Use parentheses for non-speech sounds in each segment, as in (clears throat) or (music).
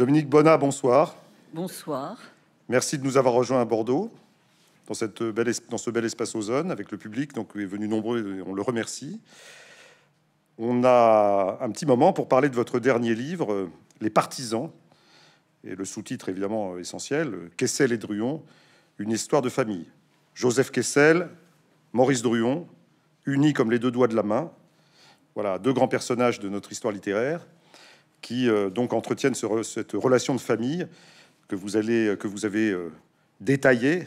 Dominique Bonnat, bonsoir. Bonsoir. Merci de nous avoir rejoints à Bordeaux, dans, ce bel espace aux zones, avec le public, donc est venu nombreux, on le remercie. On a un petit moment pour parler de votre dernier livre, Les Partisans, et le sous-titre évidemment essentiel, Kessel et Druon, une histoire de famille. Joseph Kessel, Maurice Druon, unis comme les deux doigts de la main. Voilà, deux grands personnages de notre histoire littéraire qui euh, donc entretiennent cette relation de famille que vous, que vous avez euh, détaillée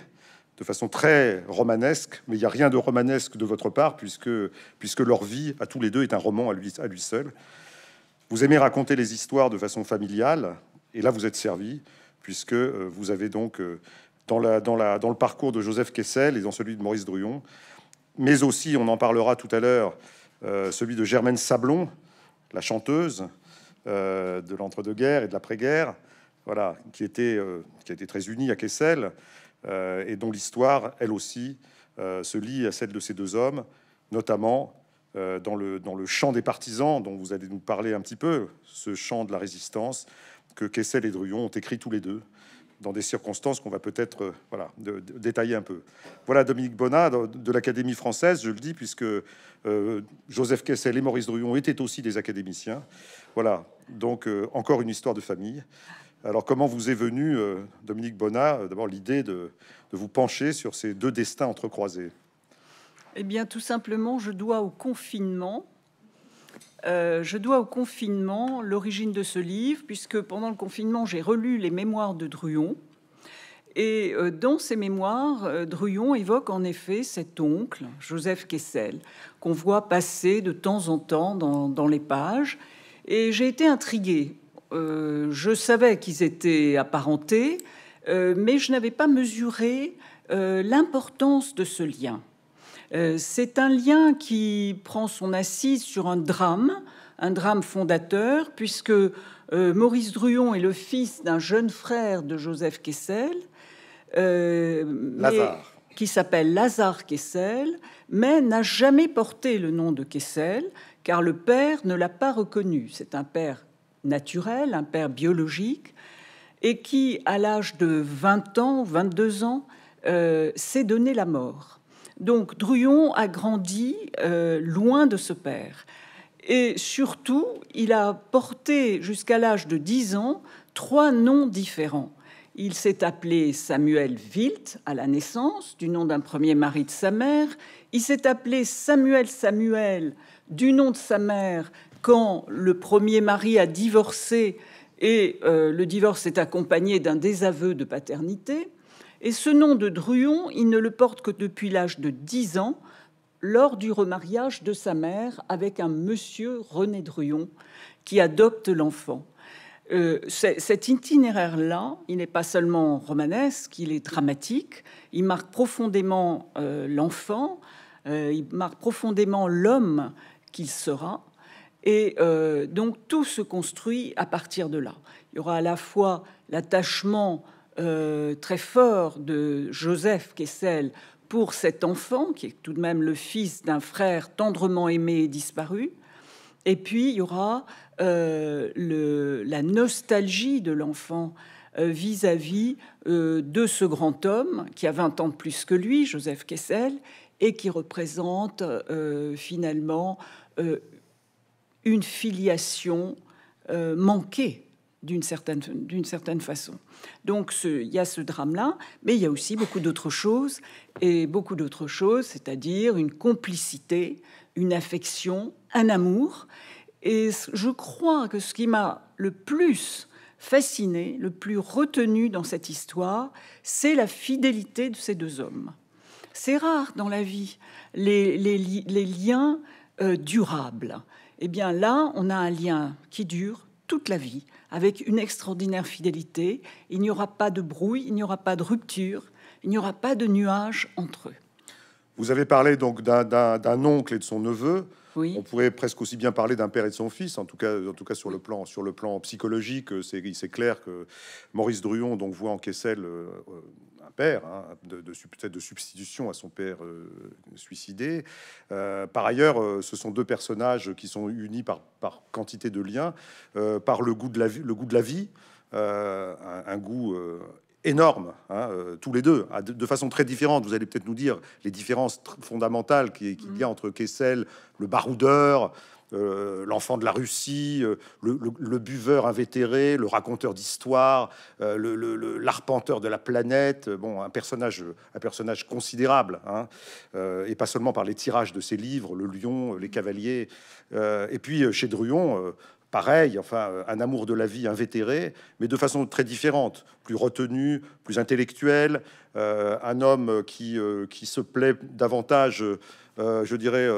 de façon très romanesque, mais il n'y a rien de romanesque de votre part, puisque, puisque leur vie à tous les deux est un roman à lui, à lui seul. Vous aimez raconter les histoires de façon familiale, et là vous êtes servi, puisque euh, vous avez donc dans, le parcours de Joseph Kessel et dans celui de Maurice Druon, mais aussi, on en parlera tout à l'heure, celui de Germaine Sablon, la chanteuse, euh, de l'entre-deux-guerres et de l'après-guerre, voilà, qui était, euh, qui a été très unie à Kessel, euh, et dont l'histoire, elle aussi, se lie à celle de ces deux hommes, notamment dans, le, dans le champ des partisans, dont vous allez nous parler un petit peu, ce champ de la résistance que Kessel et Druyon ont écrit tous les deux, dans des circonstances qu'on va peut-être euh, voilà, détailler un peu. Voilà Dominique Bonnat de, l'Académie française, je le dis, puisque euh, Joseph Kessel et Maurice Druon étaient aussi des académiciens. Voilà, donc euh, encore une histoire de famille. Alors comment vous est venu Dominique Bonnat, d'abord l'idée de, de vous pencher sur ces deux destins entrecroisés Eh bien, tout simplement, je dois au confinement euh, je dois au confinement l'origine de ce livre, puisque pendant le confinement, j'ai relu les mémoires de Druon. Et euh, dans ces mémoires, euh, Druon évoque en effet cet oncle, Joseph Kessel, qu'on voit passer de temps en temps dans, dans les pages. Et j'ai été intriguée. je savais qu'ils étaient apparentés, mais je n'avais pas mesuré l'importance de ce lien. Euh, c'est un lien qui prend son assise sur un drame, un drame fondateur, puisque euh, Maurice Druon est le fils d'un jeune frère de Joseph Kessel, euh, qui s'appelle Lazare Kessel, mais n'a jamais porté le nom de Kessel, car le père ne l'a pas reconnu. C'est un père naturel, un père biologique, et qui, à l'âge de 20 ans, 22 ans, s'est donné la mort. Donc Druyon a grandi euh, loin de ce père. Et surtout, il a porté jusqu'à l'âge de 10 ans trois noms différents. Il s'est appelé Samuel Vilt à la naissance, du nom d'un premier mari de sa mère. Il s'est appelé Samuel Samuel du nom de sa mère quand le premier mari a divorcé et euh, le divorce est accompagné d'un désaveu de paternité. Et ce nom de Druon, il ne le porte que depuis l'âge de 10 ans, lors du remariage de sa mère avec un monsieur René Druon, qui adopte l'enfant. Euh, cet itinéraire-là, il n'est pas seulement romanesque, il est dramatique, il marque profondément euh, l'enfant, euh, il marque profondément l'homme qu'il sera, et donc tout se construit à partir de là. Il y aura à la fois l'attachement euh, très fort de Joseph Kessel pour cet enfant, qui est tout de même le fils d'un frère tendrement aimé et disparu. Et puis, il y aura euh, la nostalgie de l'enfant euh, vis-à-vis de ce grand homme qui a 20 ans de plus que lui, Joseph Kessel, et qui représente finalement une filiation manquée d'une certaine, façon. Donc il y a ce drame-là, mais il y a aussi beaucoup d'autres choses, et beaucoup d'autres choses, c'est-à-dire une complicité, une affection, un amour. Et je crois que ce qui m'a le plus fasciné, le plus retenu dans cette histoire, c'est la fidélité de ces deux hommes. C'est rare dans la vie, les, liens euh, durables. Eh bien là, on a un lien qui dure toute la vie, avec une extraordinaire fidélité. Il n'y aura pas de brouille, il n'y aura pas de rupture, il n'y aura pas de nuages entre eux. Vous avez parlé donc d'un oncle et de son neveu. On pourrait presque aussi bien parler d'un père et de son fils, en tout cas, sur, le plan, sur le plan psychologique. C'est clair que Maurice Druon donc, voit en Kessel euh, père, hein, de, peut-être de substitution à son père euh, suicidé. Euh, par ailleurs, euh, ce sont deux personnages qui sont unis par, par quantité de liens, par le goût de la vie, le goût de la vie un, goût énorme, hein, tous les deux, de, façon très différente. Vous allez peut-être nous dire les différences fondamentales qu'il y a entre Kessel, le baroudeur, euh, l'enfant de la Russie, euh, le, buveur invétéré, le raconteur d'histoire, euh, l'arpenteur de la planète. Bon, un personnage, un personnage considérable, hein. et pas seulement par les tirages de ses livres, Le Lion, Les Cavaliers. et puis chez Druon, pareil, enfin, un amour de la vie invétéré, mais de façon très différente, plus retenu, plus intellectuelle, euh, un homme qui, euh, qui se plaît davantage, euh, je dirais,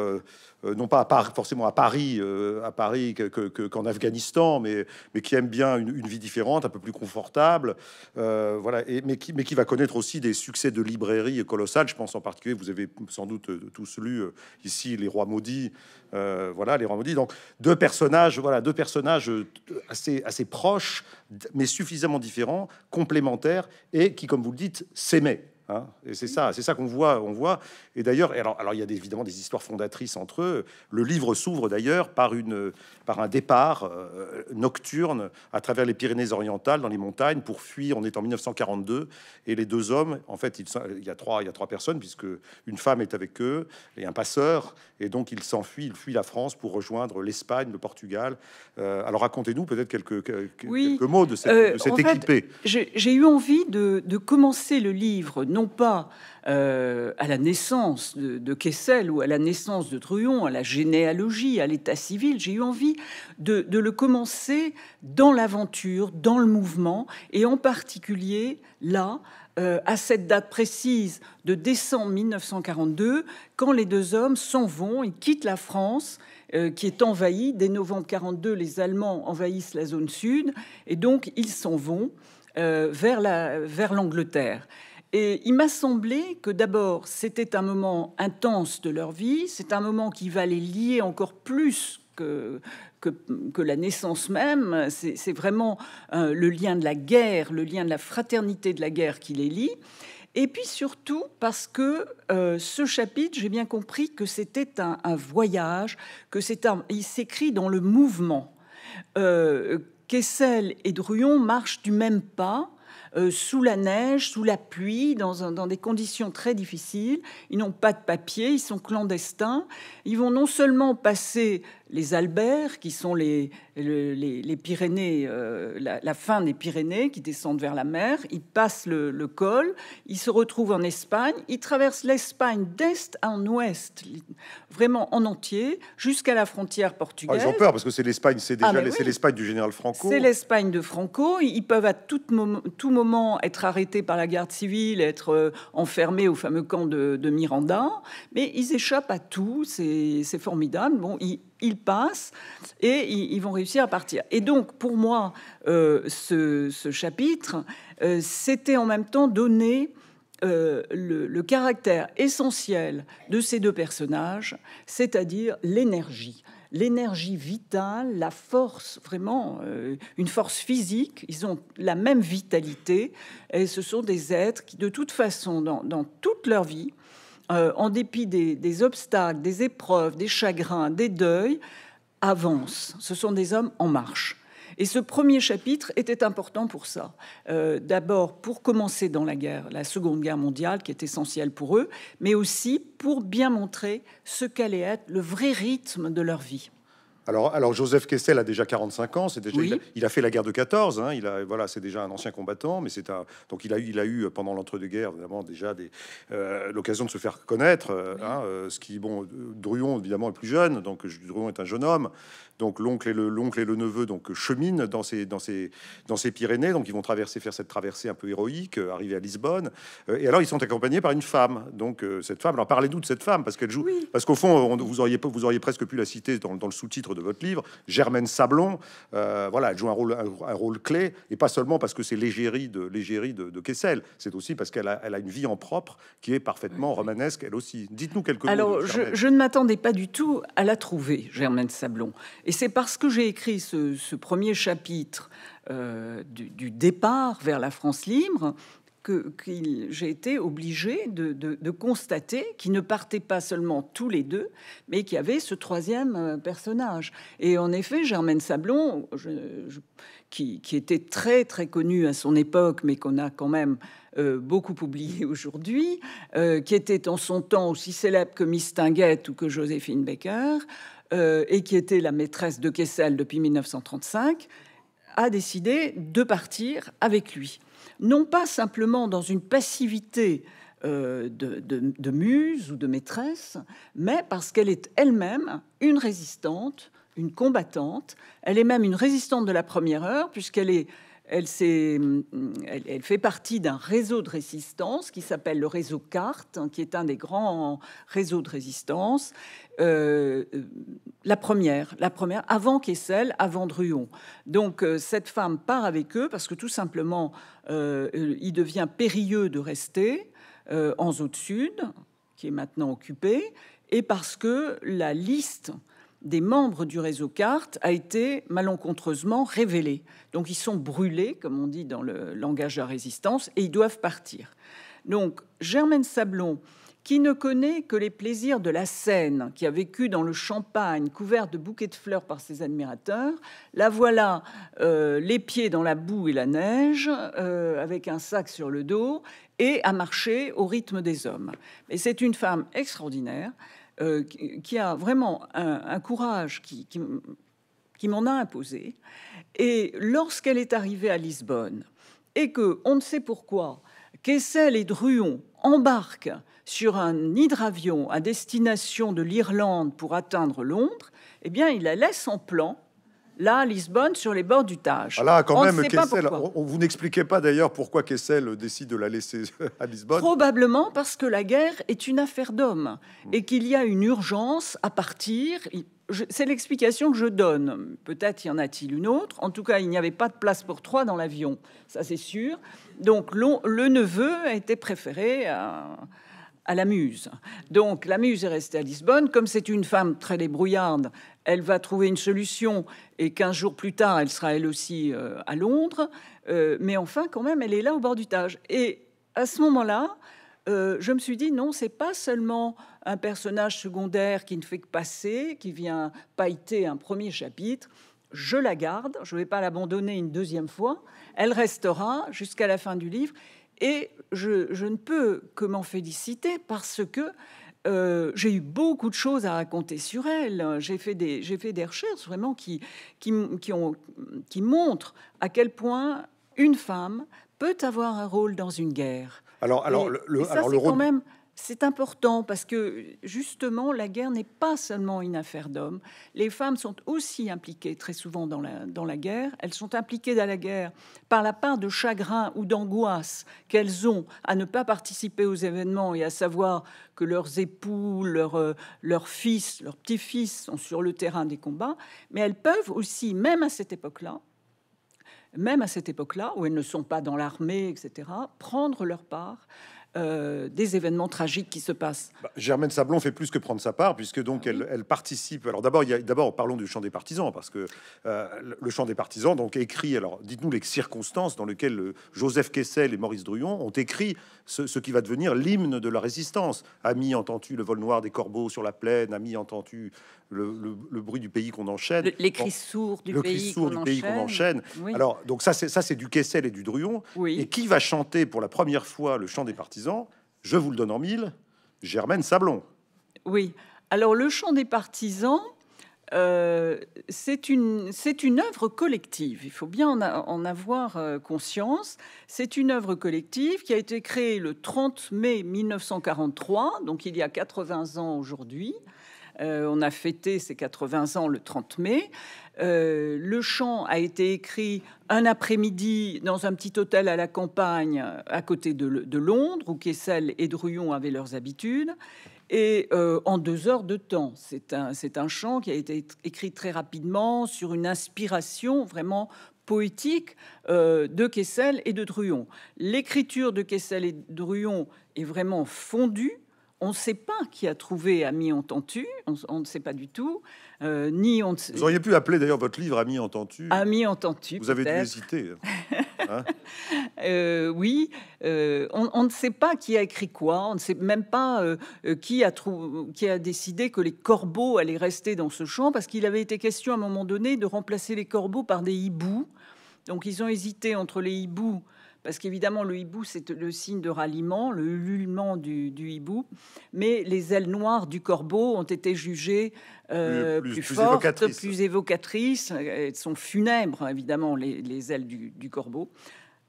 non pas à forcément à Paris, à Paris qu'en que, Afghanistan, mais, mais qui aime bien une, vie différente, un peu plus confortable, voilà, et, mais, qui, mais qui va connaître aussi des succès de librairie colossales. Je pense en particulier, vous avez sans doute tous lu ici Les Rois maudits, voilà, Les Rois maudits. Donc deux personnages, voilà, deux personnages assez, assez proches, mais suffisamment différents, complémentaires, et qui, comme vous le dites, s'aiment Me. Hein, et c'est ça, c'est ça qu'on voit, on voit. Et d'ailleurs, alors, alors il y a évidemment des histoires fondatrices entre eux. Le livre s'ouvre d'ailleurs par une, par un départ euh, nocturne à travers les Pyrénées-Orientales, dans les montagnes, pour fuir. On est en 1942 et les deux hommes, en fait, il y a trois, il y a trois personnes puisque une femme est avec eux et un passeur. Et donc ils s'enfuient, ils fuient la France pour rejoindre l'Espagne, le Portugal. Euh, alors racontez-nous peut-être quelques, quelques, mots de cette, euh, J'ai eu envie de, de commencer le livre non pas euh, à la naissance de, Kessel ou à la naissance de Truon, à la généalogie, à l'état civil, j'ai eu envie de, le commencer dans l'aventure, dans le mouvement, et en particulier là, euh, à cette date précise de décembre 1942, quand les deux hommes s'en vont, ils quittent la France euh, qui est envahie. Dès novembre 42, les Allemands envahissent la zone sud et donc ils s'en vont vers l'Angleterre. La, et il m'a semblé que d'abord, c'était un moment intense de leur vie, c'est un moment qui va les lier encore plus que, la naissance même. C'est vraiment euh, le lien de la guerre, le lien de la fraternité de la guerre qui les lie. Et puis surtout parce que euh, ce chapitre, j'ai bien compris que c'était un, voyage, que c'est il s'écrit dans le mouvement. Euh, Kessel et Druon marchent du même pas, euh, sous la neige, sous la pluie, dans, dans des conditions très difficiles. Ils n'ont pas de papier, ils sont clandestins. Ils vont non seulement passer les Alberts, qui sont les, Pyrénées, euh, la, fin des Pyrénées, qui descendent vers la mer. Ils passent le, col, ils se retrouvent en Espagne, ils traversent l'Espagne d'est en ouest, vraiment en entier, jusqu'à la frontière portugaise. Ah, ils ont peur parce que c'est l'Espagne, c'est déjà ah, l'Espagne du général Franco. C'est l'Espagne de Franco. Ils peuvent à tout moment, être arrêtés par la garde civile, être euh, enfermés au fameux camp de, Miranda, mais ils échappent à tout. C'est formidable. Bon, ils ils passent et ils, vont réussir à partir. Et donc, pour moi, euh, ce, chapitre, euh, c'était en même temps donner euh, le, caractère essentiel de ces deux personnages, c'est-à-dire l'énergie. L'énergie vitale, la force, vraiment une force physique, ils ont la même vitalité, et ce sont des êtres qui, de toute façon, dans toute leur vie, euh, en dépit des, obstacles, des épreuves, des chagrins, des deuils, avancent. Ce sont des hommes en marche. Et ce premier chapitre était important pour ça. Euh, d'abord pour commencer dans la guerre, la Seconde Guerre mondiale, qui est essentielle pour eux, mais aussi pour bien montrer ce qu'allait être le vrai rythme de leur vie. Alors, Joseph Kessel a déjà 45 ans. C'est il, a, fait la guerre de 14. Hein, il a, voilà, c'est déjà un ancien combattant, mais c'est un. Donc il a, il a eu euh, pendant l'entre-deux-guerres évidemment déjà des, euh, l'occasion de se faire connaître. Euh, hein, ce qui, bon, Druon évidemment est plus jeune, donc Druon est un jeune homme. Donc l'oncle et le neveu donc cheminent dans ces dans dans ces Pyrénées. Donc ils vont traverser, faire cette traversée un peu héroïque, arriver à Lisbonne. et alors ils sont accompagnés par une femme. Donc cette femme. Alors parlez-nous de cette femme parce qu'elle joue. Parce qu'au fond, vous auriez vous auriez presque pu la citer dans le sous-titre de votre livre, Germaine Sablon, euh, voilà, elle joue un rôle, un, rôle clé, et pas seulement parce que c'est l'égérie de, l'égérie de, Kessel, c'est aussi parce qu'elle a, une vie en propre qui est parfaitement romanesque, elle aussi. Dites-nous quelques Alors, mots. Alors, je, ne m'attendais pas du tout à la trouver, Germaine Sablon. Et c'est parce que j'ai écrit ce, premier chapitre euh, du départ vers la France libre, que, j'ai été obligé de, constater qu'ils ne partaient pas seulement tous les deux, mais qu'il y avait ce troisième euh, personnage. Et en effet, Germaine Sablon, qui, était très très connue à son époque, mais qu'on a quand même euh, beaucoup oublié (laughs) aujourd'hui, euh, qui était en son temps aussi célèbre que Miss Tinguette ou que Joséphine Baker, et qui était la maîtresse de Kessel depuis 1935, a décidé de partir avec lui non pas simplement dans une passivité euh, de, muse ou de maîtresse, mais parce qu'elle est elle-même une résistante, une combattante. Elle est même une résistante de la première heure, puisqu'elle est Hum, elle, fait partie d'un réseau de résistance qui s'appelle le réseau Carte, hein, qui est un des grands réseaux de résistance. Euh, euh, la première, la première, avant Kessel, avant Druon. Donc euh, cette femme part avec eux parce que tout simplement, il devient périlleux de rester en zone sud, qui est maintenant occupée, et parce que la liste des membres du réseau Carte a été malencontreusement révélé. Donc ils sont brûlés, comme on dit dans le langage de la résistance, et ils doivent partir. Donc Germaine Sablon, qui ne connaît que les plaisirs de la scène, qui a vécu dans le champagne, couvert de bouquets de fleurs par ses admirateurs, la voilà euh, les pieds dans la boue et la neige, euh, avec un sac sur le dos, et à marcher au rythme des hommes. Et c'est une femme extraordinaire euh, qui, a vraiment un, courage qui, m'en a imposé. Et lorsqu'elle est arrivée à Lisbonne, et que, on ne sait pourquoi, Kessel et Druon embarquent sur un hydravion à destination de l'Irlande pour atteindre Londres, eh bien, il la laisse en plan là, à Lisbonne, sur les bords du Tage. on, vous n'expliquez pas d'ailleurs pourquoi Kessel décide de la laisser (laughs) à Lisbonne Probablement parce que la guerre est une affaire d'hommes et qu'il y a une urgence à partir. C'est l'explication que je donne. Peut-être y en a-t-il une autre. En tout cas, il n'y avait pas de place pour trois dans l'avion, ça c'est sûr. Donc le neveu a été préféré à, à la Muse. Donc la Muse est restée à Lisbonne. Comme c'est une femme très débrouillarde, elle va trouver une solution et 15 jours plus tard, elle sera elle aussi euh, à Londres. Euh, mais enfin, quand même, elle est là au bord du Tage. Et à ce moment-là, euh, je me suis dit non, c'est pas seulement un personnage secondaire qui ne fait que passer, qui vient pailleter un premier chapitre. Je la garde, je ne vais pas l'abandonner une deuxième fois. Elle restera jusqu'à la fin du livre. Et je, ne peux que m'en féliciter parce que euh, j'ai eu beaucoup de choses à raconter sur elle. J'ai fait des, fait des recherches vraiment qui, qui, montrent à quel point une femme peut avoir un rôle dans une guerre. Alors, alors, le, alors le, rôle, même c'est important parce que justement, la guerre n'est pas seulement une affaire d'hommes. Les femmes sont aussi impliquées très souvent dans la, guerre. Elles sont impliquées dans la guerre par la part de chagrin ou d'angoisse qu'elles ont à ne pas participer aux événements et à savoir que leurs époux, leurs, euh, leurs fils, leurs petits-fils sont sur le terrain des combats. Mais elles peuvent aussi, même à cette époque-là, même à cette époque-là, où elles ne sont pas dans l'armée, etc., prendre leur part euh, des événements tragiques qui se passent. Bah, Germaine Sablon fait plus que prendre sa part, puisque donc ah elle, participe. Alors d'abord, d'abord parlons du chant des partisans, parce que euh, le chant des partisans donc écrit. Alors dites-nous les circonstances dans lesquelles euh, Joseph Kessel et Maurice Druon ont écrit ce, qui va devenir l'hymne de la résistance. Amis, entends-tu le vol noir des corbeaux sur la plaine Amis, entends-tu le, bruit du pays qu'on enchaîne le, Les cris du, pays, qu'on enchaîne. Alors donc ça c'est ça c'est du Kessel et du Druon. Et qui va chanter pour la première fois le chant des partisans je vous le donne en mille, Germaine Sablon. Oui. Alors le chant des partisans, euh, c'est une, une œuvre collective. Il faut bien en, avoir euh, conscience. C'est une œuvre collective qui a été créée le 30 mai 1943, donc il y a 80 ans aujourd'hui. Euh, on a fêté ces 80 ans le 30 mai. Euh, le chant a été écrit un après-midi dans un petit hôtel à la campagne à côté de, Londres, où Kessel et Druon avaient leurs habitudes. Et euh, en deux heures de temps, c'est un, chant qui a été écrit très rapidement sur une inspiration vraiment poétique euh, de Kessel et de Druon. L'écriture de Kessel et de est vraiment fondue. On ne sait pas qui a trouvé Ami Entendu, on ne sait pas du tout. Euh, Vous auriez pu appeler d'ailleurs votre livre Ami entendu. Ami entendu. Vous avez dû hésiter. (laughs) Hein? Euh, oui, euh, on, ne sait pas qui a écrit quoi, on ne sait même pas qui, qui a décidé que les corbeaux allaient rester dans ce champ, parce qu'il avait été question à un moment donné de remplacer les corbeaux par des hiboux. Donc ils ont hésité entre les hiboux parce qu'évidemment le hibou c'est le signe de ralliement, le ululement du, hibou, mais les ailes noires du corbeau ont été jugées euh, plus, fortes, évocatrices. plus évocatrices, elles sont funèbres évidemment les, ailes du, corbeau.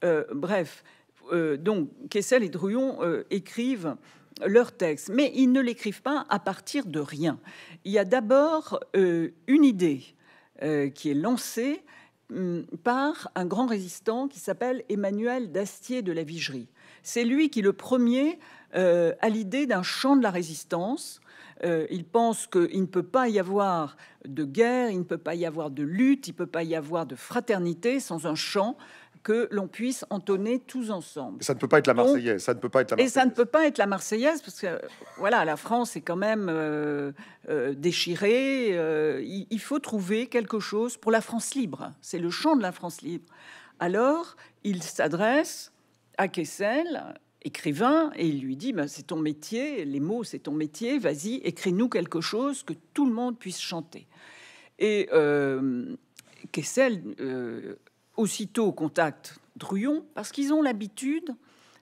Euh, bref, euh, donc Kessel et Druon écrivent leur texte, mais ils ne l'écrivent pas à partir de rien. Il y a d'abord une idée qui est lancée Hum, par un grand résistant qui s'appelle Emmanuel d'Astier de la Vigerie. C'est lui qui, le premier, euh, a l'idée d'un champ de la résistance. Euh, il pense qu'il ne peut pas y avoir de guerre, il ne peut pas y avoir de lutte, il ne peut pas y avoir de fraternité sans un champ que l'on puisse entonner tous ensemble. Ça ne peut pas être la Marseillaise. ça ne peut pas être la Marseillaise. Et ça ne peut pas être la Marseillaise parce que voilà, la France est quand même euh, euh, déchirée. Euh, il, faut trouver quelque chose pour la France libre. C'est le chant de la France libre. Alors, il s'adresse à Kessel, écrivain, et il lui dit ben, C'est ton métier, les mots, c'est ton métier, vas-y, écris-nous quelque chose que tout le monde puisse chanter. Et Kessel aussitôt au contact Druon parce qu'ils ont l'habitude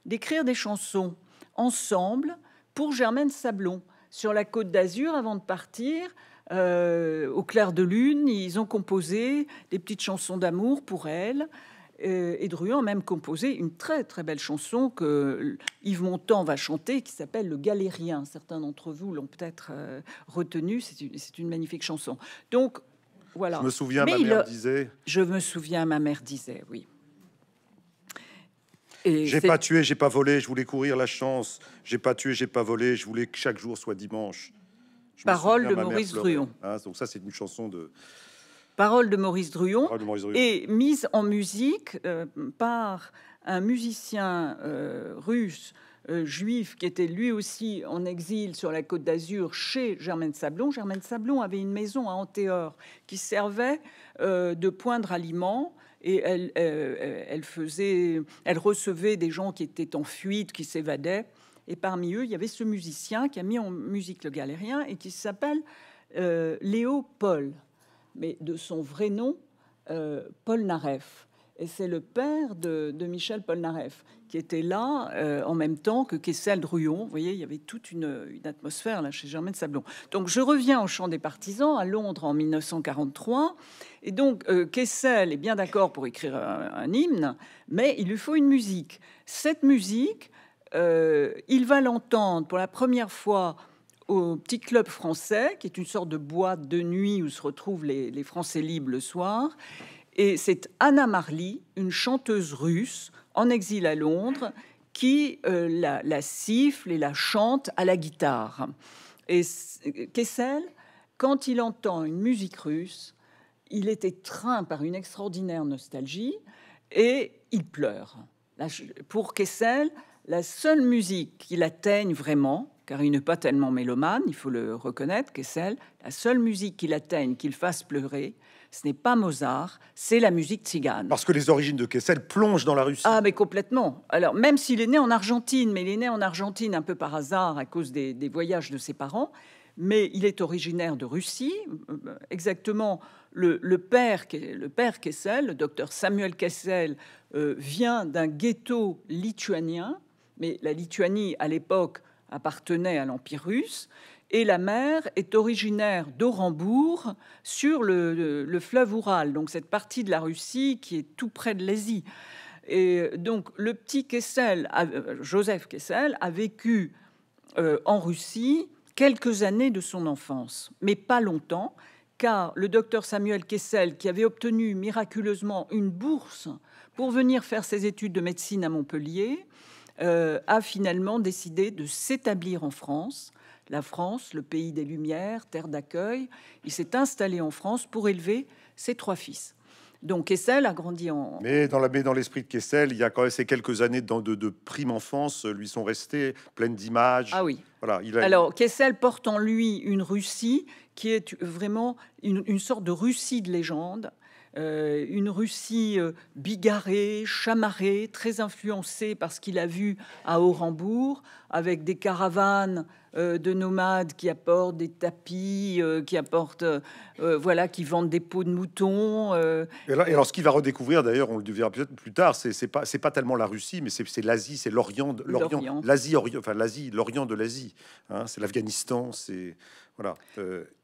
d'écrire des chansons ensemble pour Germaine Sablon sur la côte d'Azur avant de partir. Euh, au clair de lune, ils ont composé des petites chansons d'amour pour elle. Euh, et Druyon a même composé une très très belle chanson que Yves Montand va chanter qui s'appelle Le Galérien. Certains d'entre vous l'ont peut-être euh, retenu. C'est une, une magnifique chanson. Donc voilà. Je me souviens, ma mère disait. Je me souviens, ma mère disait, oui. J'ai pas tué, j'ai pas volé, je voulais courir la chance. J'ai pas tué, j'ai pas volé, je voulais que chaque jour soit dimanche. Parole de Maurice Druon. Hein, donc ça, c'est une chanson de. Parole de Maurice Druon, et mise en musique euh, par un musicien euh, russe euh, juif qui était lui aussi en exil sur la côte d'Azur chez Germaine Sablon. Germaine Sablon avait une maison à Antéor qui servait euh, de point de ralliement et euh, elle, faisait, elle recevait des gens qui étaient en fuite, qui s'évadaient. Et parmi eux, il y avait ce musicien qui a mis en musique le galérien et qui s'appelle Léo Paul, mais de son vrai nom, Paul Naref. Et c'est le père de, Michel Polnareff qui était là euh, en même temps que Kessel Druon. Vous voyez, il y avait toute une, atmosphère là chez Germaine Sablon. Donc je reviens au champ des partisans à Londres en 1943. Et donc euh, Kessel est bien d'accord pour écrire un, hymne, mais il lui faut une musique. Cette musique, euh, il va l'entendre pour la première fois au petit club français, qui est une sorte de boîte de nuit où se retrouvent les, les Français libres le soir. Et c'est Anna Marley, une chanteuse russe en exil à Londres, qui euh, la, siffle et la chante à la guitare. Et Kessel, quand il entend une musique russe, il est étreint par une extraordinaire nostalgie et il pleure. Pour Kessel, la seule musique qu'il atteigne vraiment, car il n'est pas tellement mélomane, il faut le reconnaître, Kessel. La seule musique qu'il atteigne, qu'il fasse pleurer, ce n'est pas Mozart, c'est la musique tzigane. Parce que les origines de Kessel plongent dans la Russie. Ah, mais complètement. Alors, même s'il est né en Argentine, mais il est né en Argentine un peu par hasard à cause des, voyages de ses parents, mais il est originaire de Russie. Euh, exactement, le, père, le père Kessel, le docteur Samuel Kessel, euh, vient d'un ghetto lituanien, mais la Lituanie, à l'époque, appartenait à l'Empire russe, et la mère est originaire d'Orenbourg sur le, fleuve Oural, donc cette partie de la Russie qui est tout près de l'Asie. Et donc le petit Kessel, euh, Joseph Kessel, a vécu euh, en Russie quelques années de son enfance, mais pas longtemps, car le docteur Samuel Kessel, qui avait obtenu miraculeusement une bourse pour venir faire ses études de médecine à Montpellier, euh, a finalement décidé de s'établir en France. La France, le pays des Lumières, terre d'accueil, il s'est installé en France pour élever ses trois fils. Donc Kessel a grandi en. Mais dans dans l'esprit de Kessel, il y a quand même ces quelques années de, de, prime enfance euh, lui sont restées pleines d'images. Ah oui. Alors Kessel porte en lui une Russie qui est vraiment une sorte de Russie de légende euh, une Russie euh, bigarrée, chamarrée, très influencée par ce qu'il a vu à Orenbourg, avec des caravanes euh, de nomades qui apportent des tapis, qui apportent, voilà, qui vendent des peaux de moutons. Et, là, alors, ce qu'il va redécouvrir, d'ailleurs, on le verra plus tard, c'est pas, pas tellement la Russie, mais c'est l'Asie, c'est l'Orient, l'Orient, l'Asie, l'Asie, l'Orient de l'Asie. Hein, c'est l'Afghanistan, c'est voilà.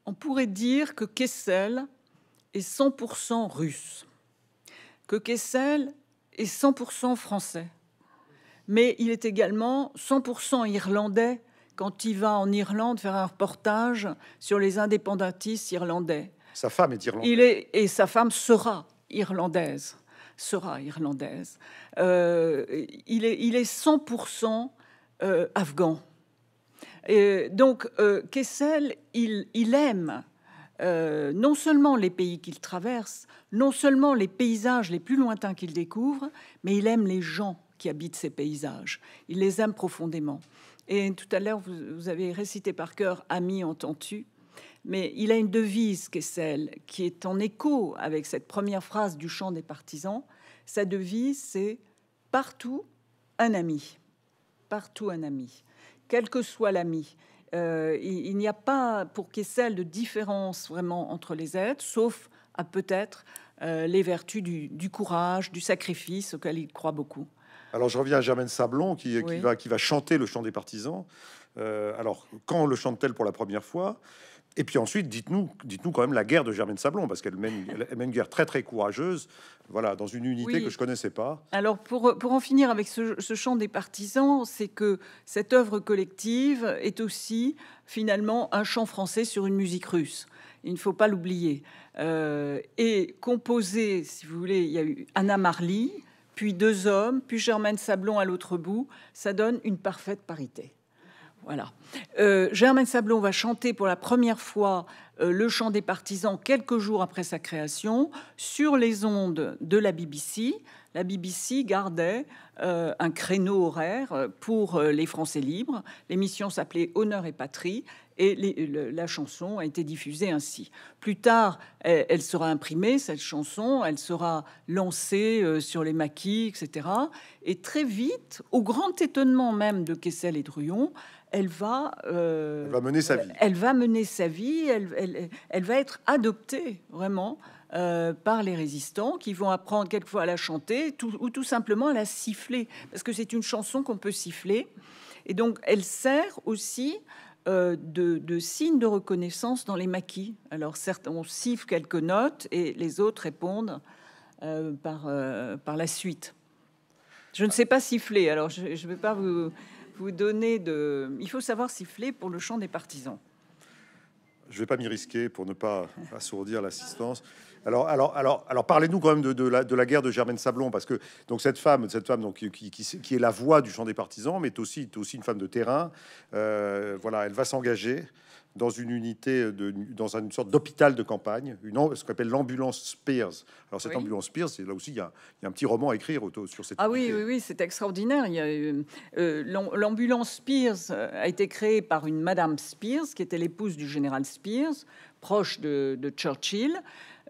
On pourrait dire que Kessel est 100% russe, que Kessel est 100% français, mais il est également 100% irlandais quand il va en Irlande faire un reportage sur les indépendantistes irlandais. Sa femme est irlandaise. Il est, et sa femme sera irlandaise. Sera irlandaise. Euh, il, est, il est 100% euh, afghan. Et donc, Kessel, euh, il, il aime euh, non seulement les pays qu'il traverse, non seulement les paysages les plus lointains qu'il découvre, mais il aime les gens qui habitent ces paysages. Il les aime profondément. Et tout à l'heure, vous, avez récité par cœur Ami, entends-tu Mais il a une devise qui est celle qui est en écho avec cette première phrase du chant des partisans. Sa devise, c'est Partout un ami. Partout un ami. Quel que soit l'ami. Euh, il, n'y a pas pour Kessel de différence vraiment entre les êtres, sauf à peut-être euh, les vertus du, courage, du sacrifice auquel il croit beaucoup. Alors je reviens à Germaine Sablon qui, euh, va, chanter le chant des partisans. alors quand le chante-t-elle pour la première fois et puis ensuite, dites-nous, dites-nous quand même la guerre de Germaine Sablon, parce qu'elle mène, une guerre très très courageuse, voilà, dans une unité que je ne connaissais pas. Alors pour, en finir avec ce, chant des partisans, c'est que cette œuvre collective est aussi finalement un chant français sur une musique russe. Il ne faut pas l'oublier. Euh, et composé, si vous voulez, il y a eu Anna Marly, puis deux hommes, puis Germaine Sablon à l'autre bout. Ça donne une parfaite parité. Voilà. Euh, Germaine Sablon va chanter pour la première fois euh, le chant des partisans quelques jours après sa création sur les ondes de la BBC. La BBC gardait euh, un créneau horaire pour les Français libres. L'émission s'appelait Honneur et patrie et la chanson a été diffusée ainsi. Plus tard, elle, elle sera imprimée, cette chanson, elle sera lancée sur les maquis, etc. Et très vite, au grand étonnement même de Kessel et Druon, euh, elle va, mener sa vie. Elle va mener sa vie. Elle, elle, va être adoptée vraiment euh, par les résistants qui vont apprendre quelquefois à la chanter ou tout simplement à la siffler parce que c'est une chanson qu'on peut siffler. Et donc elle sert aussi euh, de, signe de reconnaissance dans les maquis. Alors certes, on siffle quelques notes et les autres répondent par, par la suite. Je ne sais pas siffler, alors je ne vais pas vous vous de... Il faut savoir siffler pour le chant des partisans. Je vais pas m'y risquer pour ne pas (laughs) assourdir l'assistance. Alors, alors, alors, alors parlez-nous quand même de, la, guerre de Germaine Sablon, parce que donc cette femme, cette femme donc, qui, est la voix du chant des partisans, mais est aussi, est aussi une femme de terrain. Euh, voilà, elle va s'engager dans une unité, de, dans une sorte d'hôpital de campagne, une, ce qu'on appelle l'ambulance Spears. Alors cette ambulance Spears, là aussi, il y, a, un petit roman à écrire autour sur cette... Ah oui, oui, oui, c'est extraordinaire. Il euh, euh, l'ambulance Spears euh, a été créée par une Madame Spears, qui était l'épouse du général Spears, proche de, Churchill.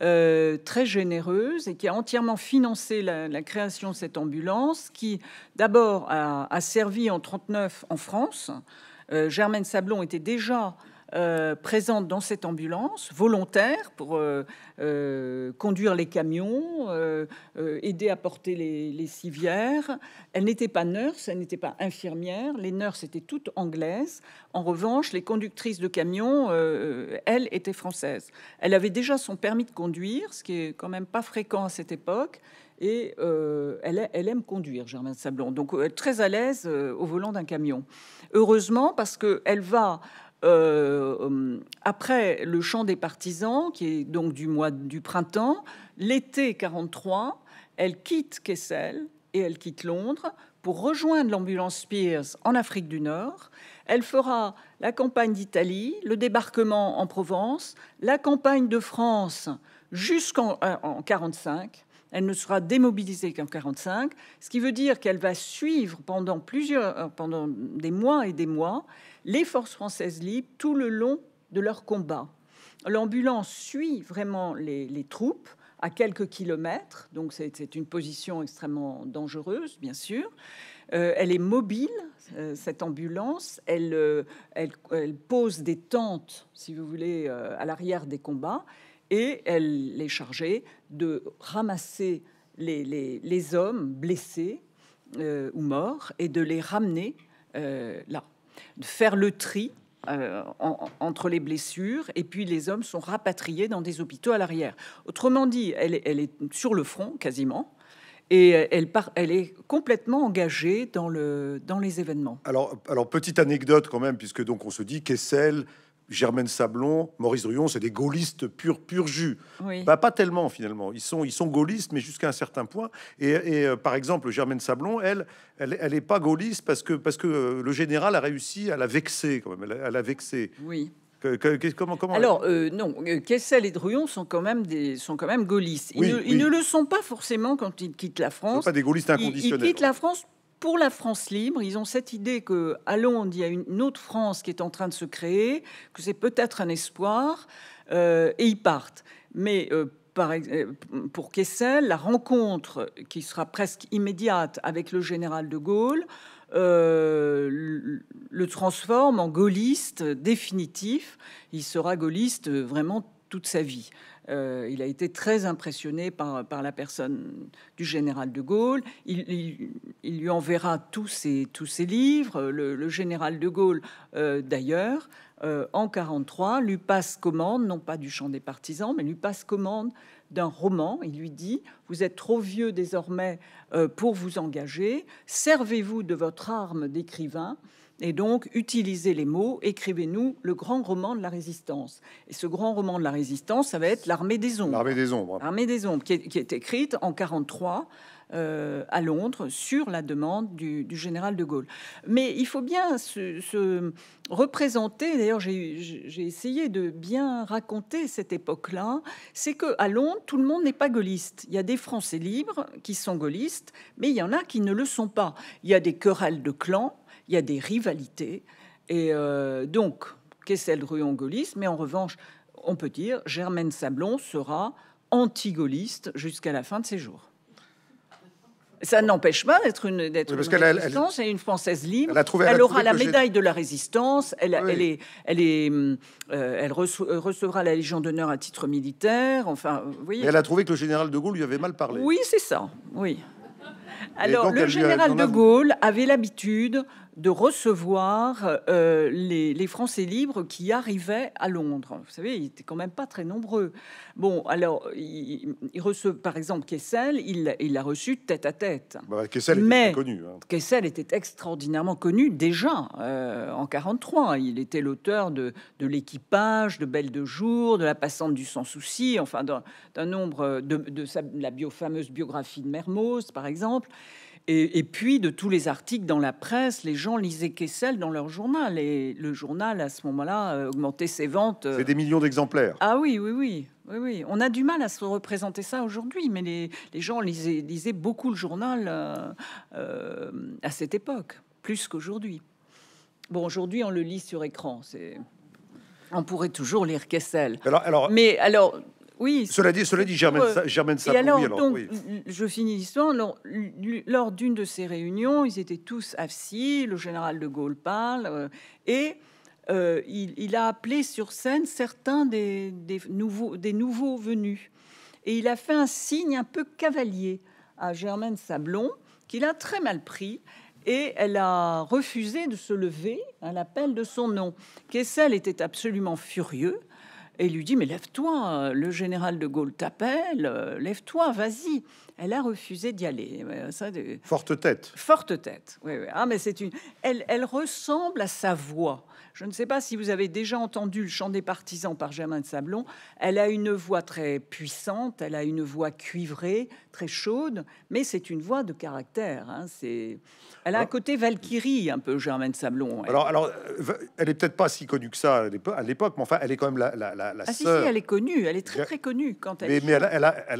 très généreuse et qui a entièrement financé la, création de cette ambulance, qui d'abord a, servi en 1939 en France. Germaine Sablon était déjà euh, présente dans cette ambulance, volontaire pour euh, euh, conduire les camions, aider à porter les, civières. Elle n'était pas nurse, elle n'était pas infirmière. Les nurses étaient toutes anglaises. En revanche, les conductrices de camions, elles, étaient françaises. Elle avait déjà son permis de conduire, ce qui est quand même pas fréquent à cette époque et elle, elle, aime conduire, Germaine Sablon. Donc, très à l'aise au volant d'un camion. Heureusement, parce qu'elle va euh, hum, après le chant des partisans, qui est donc du mois du printemps, l'été 43, elle quitte Kessel et elle quitte Londres pour rejoindre l'ambulance Spears en Afrique du Nord. Elle fera la campagne d'Italie, le débarquement en Provence, la campagne de France jusqu'en 1945. Euh, elle ne sera démobilisée qu'en 1945, ce qui veut dire qu'elle va suivre pendant plusieurs, euh, pendant des mois et des mois, les forces françaises libres tout le long de leur combat. L'ambulance suit vraiment les, troupes à quelques kilomètres, donc c'est une position extrêmement dangereuse, bien sûr. Euh, elle est mobile, euh, cette ambulance, euh, elle, pose des tentes, si vous voulez, à l'arrière des combats, et elle est chargée de ramasser les, les hommes blessés ou morts et de les ramener là de faire le tri euh, entre les blessures, et puis les hommes sont rapatriés dans des hôpitaux à l'arrière. Autrement dit, elle, est sur le front quasiment. Et euh, elle, elle est complètement engagée dans, le, dans les événements. Alors, alors, petite anecdote quand même, puisque donc on se dit qu'Essel Germaine Sablon, Maurice Druon, c'est des gaullistes pur, pur jus. Bah, pas tellement finalement. Ils sont, ils sont gaullistes, mais jusqu'à un certain point. Et, euh, par exemple, Germaine Sablon, elle, elle, elle pas gaulliste parce que, parce que euh, le général a réussi à la vexer quand même. Elle, a vexé. Oui. comment, comment Alors, euh, non, Kessel et Druon sont quand même, des, sont quand même gaullistes. Ils, ne, le sont pas forcément quand ils quittent la France. Pas des gaullistes inconditionnels. ils quittent la France pour la France libre, ils ont cette idée que à Londres, il y a une autre France qui est en train de se créer, que c'est peut-être un espoir, euh, et ils partent. Mais euh, euh, pour Kessel, la rencontre qui sera presque immédiate avec le général de Gaulle le transforme en gaulliste définitif. Il sera gaulliste vraiment toute sa vie. Euh, il a été très impressionné par, la personne du général de Gaulle. Il, lui enverra tous ses, tous ses livres. Le, général de Gaulle, euh, d'ailleurs, euh, en 43, lui passe commande, non pas du chant des partisans, mais lui passe commande d'un roman. Il lui dit Vous êtes trop vieux désormais pour vous engager. Servez-vous de votre arme d'écrivain et donc, utilisez les mots, écrivez-nous le grand roman de la résistance. Et ce grand roman de la résistance, ça va être l'armée des ombres. L'armée des ombres. L'armée des ombres, qui est, écrite en 43 euh, à Londres sur la demande du, général de Gaulle. Mais il faut bien se, représenter. D'ailleurs, j'ai essayé de bien raconter cette époque-là. C'est que à Londres, tout le monde n'est pas gaulliste. Il y a des Français libres qui sont gaullistes, mais il y en a qui ne le sont pas. Il y a des querelles de clans il y a des rivalités. Et euh, donc, rue Ruon-gaulliste, mais en revanche, on peut dire Germaine Sablon sera anti-gaulliste jusqu'à la fin de ses jours. Ça n'empêche pas d'être une, d'être résistance une française libre. Elle, trouvé, aura la médaille de la résistance. Elle, elle est, elle est, euh, elle euh, recevra la Légion d'honneur à titre militaire. Enfin, euh, elle a trouvé que le général de Gaulle lui avait mal parlé. Oui, c'est ça. Oui. Alors, le général de Gaulle avait l'habitude de recevoir euh, les, Français libres qui arrivaient à Londres. Vous savez, ils étaient quand même pas très nombreux. Bon, alors, il, il par exemple, Kessel, il, l'a reçu tête à tête. Bah, Kessel Mais était hein. Kessel était extraordinairement connu déjà euh, en 43. Il était l'auteur de, l'équipage, de Belle de jour, de la passante du sans souci, enfin d'un nombre euh, de, la bio, fameuse biographie de Mermoz, par exemple. Et, puis, de tous les articles dans la presse, les gens lisaient Kessel dans leur journal. Et le journal, à ce moment-là, euh, augmentait ses ventes. Euh. C'est des millions d'exemplaires. Ah oui, oui, oui. Oui, on a du mal à se représenter ça aujourd'hui, mais les, gens lisaient, beaucoup le journal euh, à cette époque, plus qu'aujourd'hui. Bon, aujourd'hui, on le lit sur écran. On pourrait toujours lire Kessel. Mais alors, cela dit, cela dit, Germaine je finis l'histoire. Lors, d'une de ces réunions, ils étaient tous assis. Le général de Gaulle parle euh, et euh, il, a appelé sur scène certains des, nouveaux, des nouveaux venus et il a fait un signe un peu cavalier à Germaine Sablon qu'il a très mal pris et elle a refusé de se lever à l'appel de son nom. Kessel était absolument furieux et lui dit Mais lève-toi, le général de Gaulle t'appelle, euh, lève-toi, vas-y. Elle a refusé d'y aller. Ça, Forte tête. Forte tête. Oui, ah, mais c'est une. elle ressemble à sa voix. Je ne sais pas si vous avez déjà entendu le chant des partisans par Germain de Sablon. Elle a une voix très puissante, elle a une voix cuivrée, très chaude, mais c'est une voix de caractère. Hein, c'est, elle a un ah. côté Valkyrie un peu Germain de Sablon. Alors, alors, euh, elle est peut-être pas si connue que ça à l'époque, mais enfin, elle est quand même la, ah, Si, si, elle est connue, elle est très très connue quand elle. Mais, mais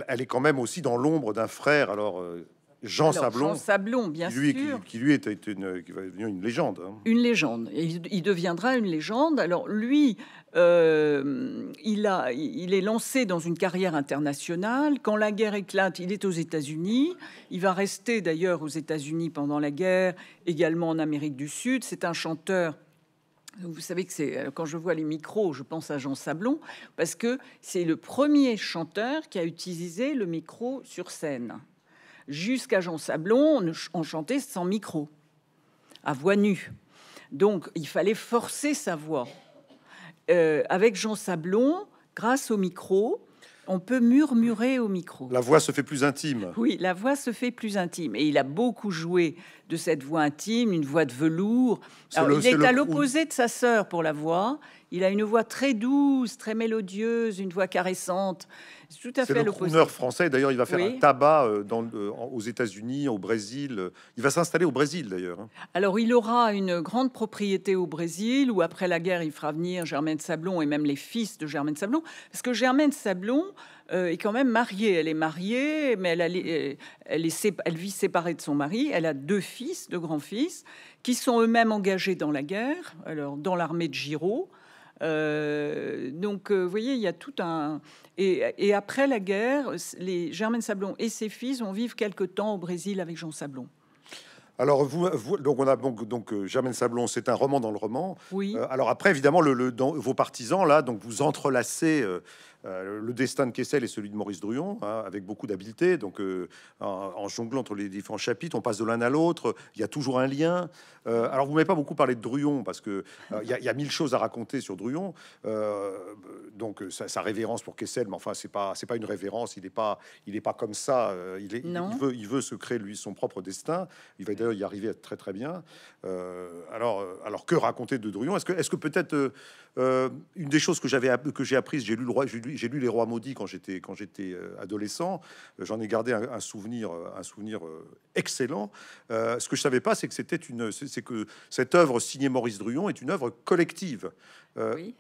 elle, est quand même aussi dans l'ombre d'un frère. Alors. Euh, Jean Sablon. bien sûr. Qui, lui était une, va devenir une légende. Hein. Une légende. Il, deviendra une légende. Alors lui, euh, il, il est lancé dans une carrière internationale. Quand la guerre éclate, il est aux États-Unis. Il va rester d'ailleurs aux États-Unis pendant la guerre, également en Amérique du Sud. C'est un chanteur vous savez que c'est quand je vois les micros, je pense à Jean Sablon parce que c'est le premier chanteur qui a utilisé le micro sur scène jusqu'à Jean Sablon, on chantait sans micro, à voix nue. Donc il fallait forcer sa voix. Euh, avec Jean Sablon, grâce au micro, on peut murmurer au micro. La voix se fait plus intime. Oui, la voix se fait plus intime. Et il a beaucoup joué de cette voix intime, une voix de velours. il est à l'opposé de sa sœur pour la voix. Il a une voix très douce, très mélodieuse, une voix caressante tout à fait le crooner français. D'ailleurs, il va faire un tabac euh, aux États-Unis, au Brésil. Il va s'installer au Brésil, d'ailleurs. Hein. Alors, il aura une grande propriété au Brésil, où après la guerre, il fera venir Germaine Sablon et même les fils de Germaine Sablon. Parce que Germaine Sablon euh, est quand même mariée. Elle est mariée, mais elle, euh, elle vit séparée de son mari. Elle a deux fils, deux grands-fils, qui sont eux-mêmes engagés dans la guerre, alors dans l'armée de Giraud. Euh, donc, euh, vous voyez, il y a tout un. Et, après la guerre, les Germaine Sablon et ses fils ont vivre quelques temps au Brésil avec Jean Sablon. Alors, vous, donc on a donc, donc euh, Germaine Sablon, c'est un roman dans le roman. Oui. alors après, évidemment, le, dans, vos partisans là, donc vous entrelacez. Euh, le destin de Kessel est celui de Maurice Druon, hein, avec beaucoup d'habileté. Donc, euh, en, jonglant entre les différents chapitres, on passe de l'un à l'autre. Il y a toujours un lien. Euh, alors, vous m'avez pas beaucoup parlé de Druon parce que il y, a mille choses à raconter sur Druon. donc, sa, révérence pour Kessel, mais enfin, c'est pas c'est pas une révérence. Il n'est pas comme ça. il veut se créer lui son propre destin. Il va d'ailleurs y arriver très très bien. alors que raconter de Druon Est-ce que peut-être une des choses que j'avais que j'ai apprises, j'ai lu le roi, j'ai lu Les Rois maudits quand j'étais quand j'étais euh, adolescent. Euh, j'en ai gardé un, souvenir un souvenir euh, excellent. ce que je savais pas, c'est que c'était une c'est que cette œuvre signée Maurice Druon est une œuvre collective.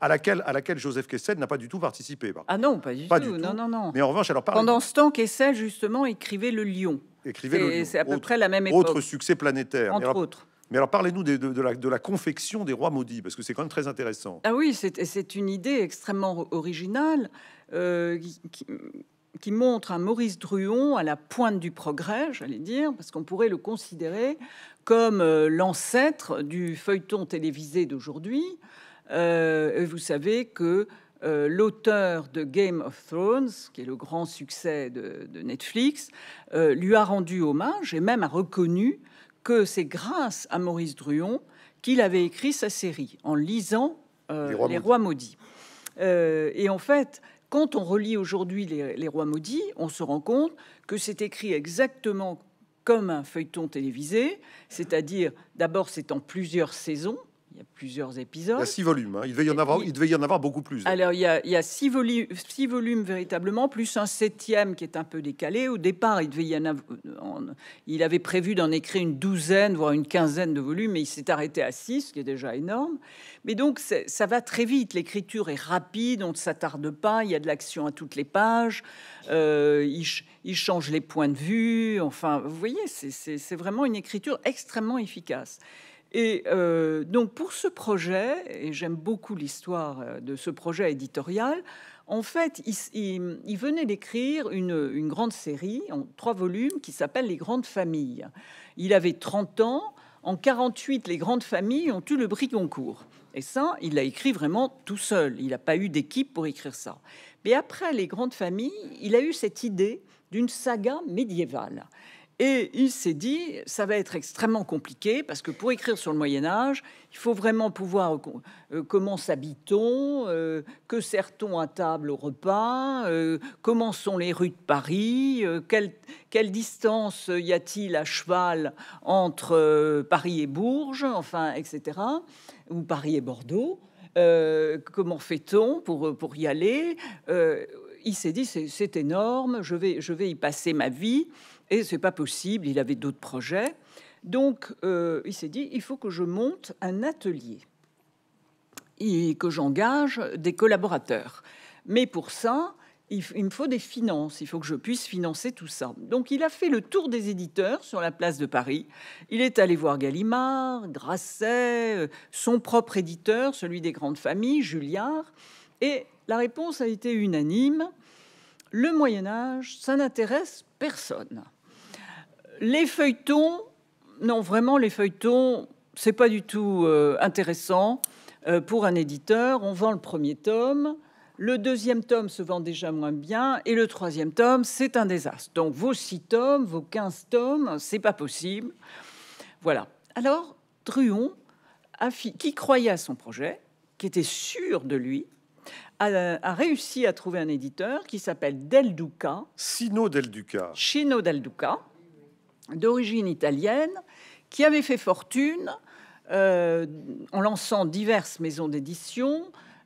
à, laquelle, à laquelle Joseph Kessel n'a pas du tout participé. Ah non, pas du, tout. Non, non, non. Mais en revanche, alors... Pendant ce temps, Kessel, justement, écrivait Le Lion. Écrivait Le Lion. C'est à peu près la même époque. Autre succès planétaire. Entre autres. Mais alors parlez-nous de, la, confection des rois maudits, parce que c'est quand même très intéressant. Ah oui, c'est une idée extrêmement originale euh, qui, montre un Maurice Druon à la pointe du progrès, j'allais dire, parce qu'on pourrait le considérer comme euh, l'ancêtre du feuilleton télévisé d'aujourd'hui. Euh, vous savez que l'auteur de Game of Thrones, qui est le grand succès de, Netflix, lui a rendu hommage et même a reconnu que c'est grâce à Maurice Druon qu'il avait écrit sa série en lisant euh, les, rois, maudits. Euh, et en fait, quand on relit aujourd'hui les, rois maudits, on se rend compte que c'est écrit exactement comme un feuilleton télévisé, c'est-à-dire d'abord c'est en plusieurs saisons, plusieurs épisodes. Il y a six volumes. Hein. Il, devait y en avoir, il, devait y en avoir beaucoup plus. Alors, il y a, six, volumes véritablement, plus un septième qui est un peu décalé. Au départ, il, devait y en il avait prévu d'en écrire une douzaine, voire une quinzaine de volumes, mais il s'est arrêté à six, ce qui est déjà énorme. Mais donc, ça va très vite. L'écriture est rapide, on ne s'attarde pas, il y a de l'action à toutes les pages. Euh, il, il change les points de vue. Enfin, vous voyez, c'est vraiment une écriture extrêmement efficace. Et euh, donc pour ce projet, et j'aime beaucoup l'histoire euh, de ce projet éditorial, en fait, il, venait d'écrire une, grande série en trois volumes qui s'appelle Les Grandes Familles. Il avait 30 ans. En 48, les grandes familles ont eu le prix Et ça, il l'a écrit vraiment tout seul. Il n'a pas eu d'équipe pour écrire ça. Mais après les grandes familles, il a eu cette idée d'une saga médiévale. Et il s'est dit, ça va être extrêmement compliqué parce que pour écrire sur le Moyen Âge, il faut vraiment pouvoir euh, euh, comment s'habite-t-on, euh, que sert-on à table au repas, comment sont les rues de Paris, quelle, distance y a-t-il à cheval entre Paris et Bourges, enfin, etc., ou Paris et Bordeaux, comment fait-on pour, y aller. il s'est dit, c'est énorme, je vais y passer ma vie. Et c'est pas possible, il avait d'autres projets. Donc, euh, il s'est dit, il faut que je monte un atelier et que j'engage des collaborateurs. Mais pour ça, il, il, me faut des finances, il faut que je puisse financer tout ça. Donc il a fait le tour des éditeurs sur la place de Paris. Il est allé voir Gallimard, Grasset, euh, son propre éditeur, celui des grandes familles, Julliard. Et la réponse a été unanime. Le Moyen Âge, ça n'intéresse personne les feuilletons, non, vraiment, les feuilletons, c'est pas du tout euh, intéressant euh, pour un éditeur. On vend le premier tome. Le deuxième tome se vend déjà moins bien et le troisième tome, c'est un désastre. Donc vos six tomes, vos quinze tomes, c'est pas possible. Voilà. Alors Druon, qui croyait à son projet, qui était sûr de lui, euh, a, réussi à trouver un éditeur qui s'appelle Del Duca. Sino Del Duca. Chino Del Duca d'origine italienne qui avait fait fortune euh, en lançant diverses maisons d'édition,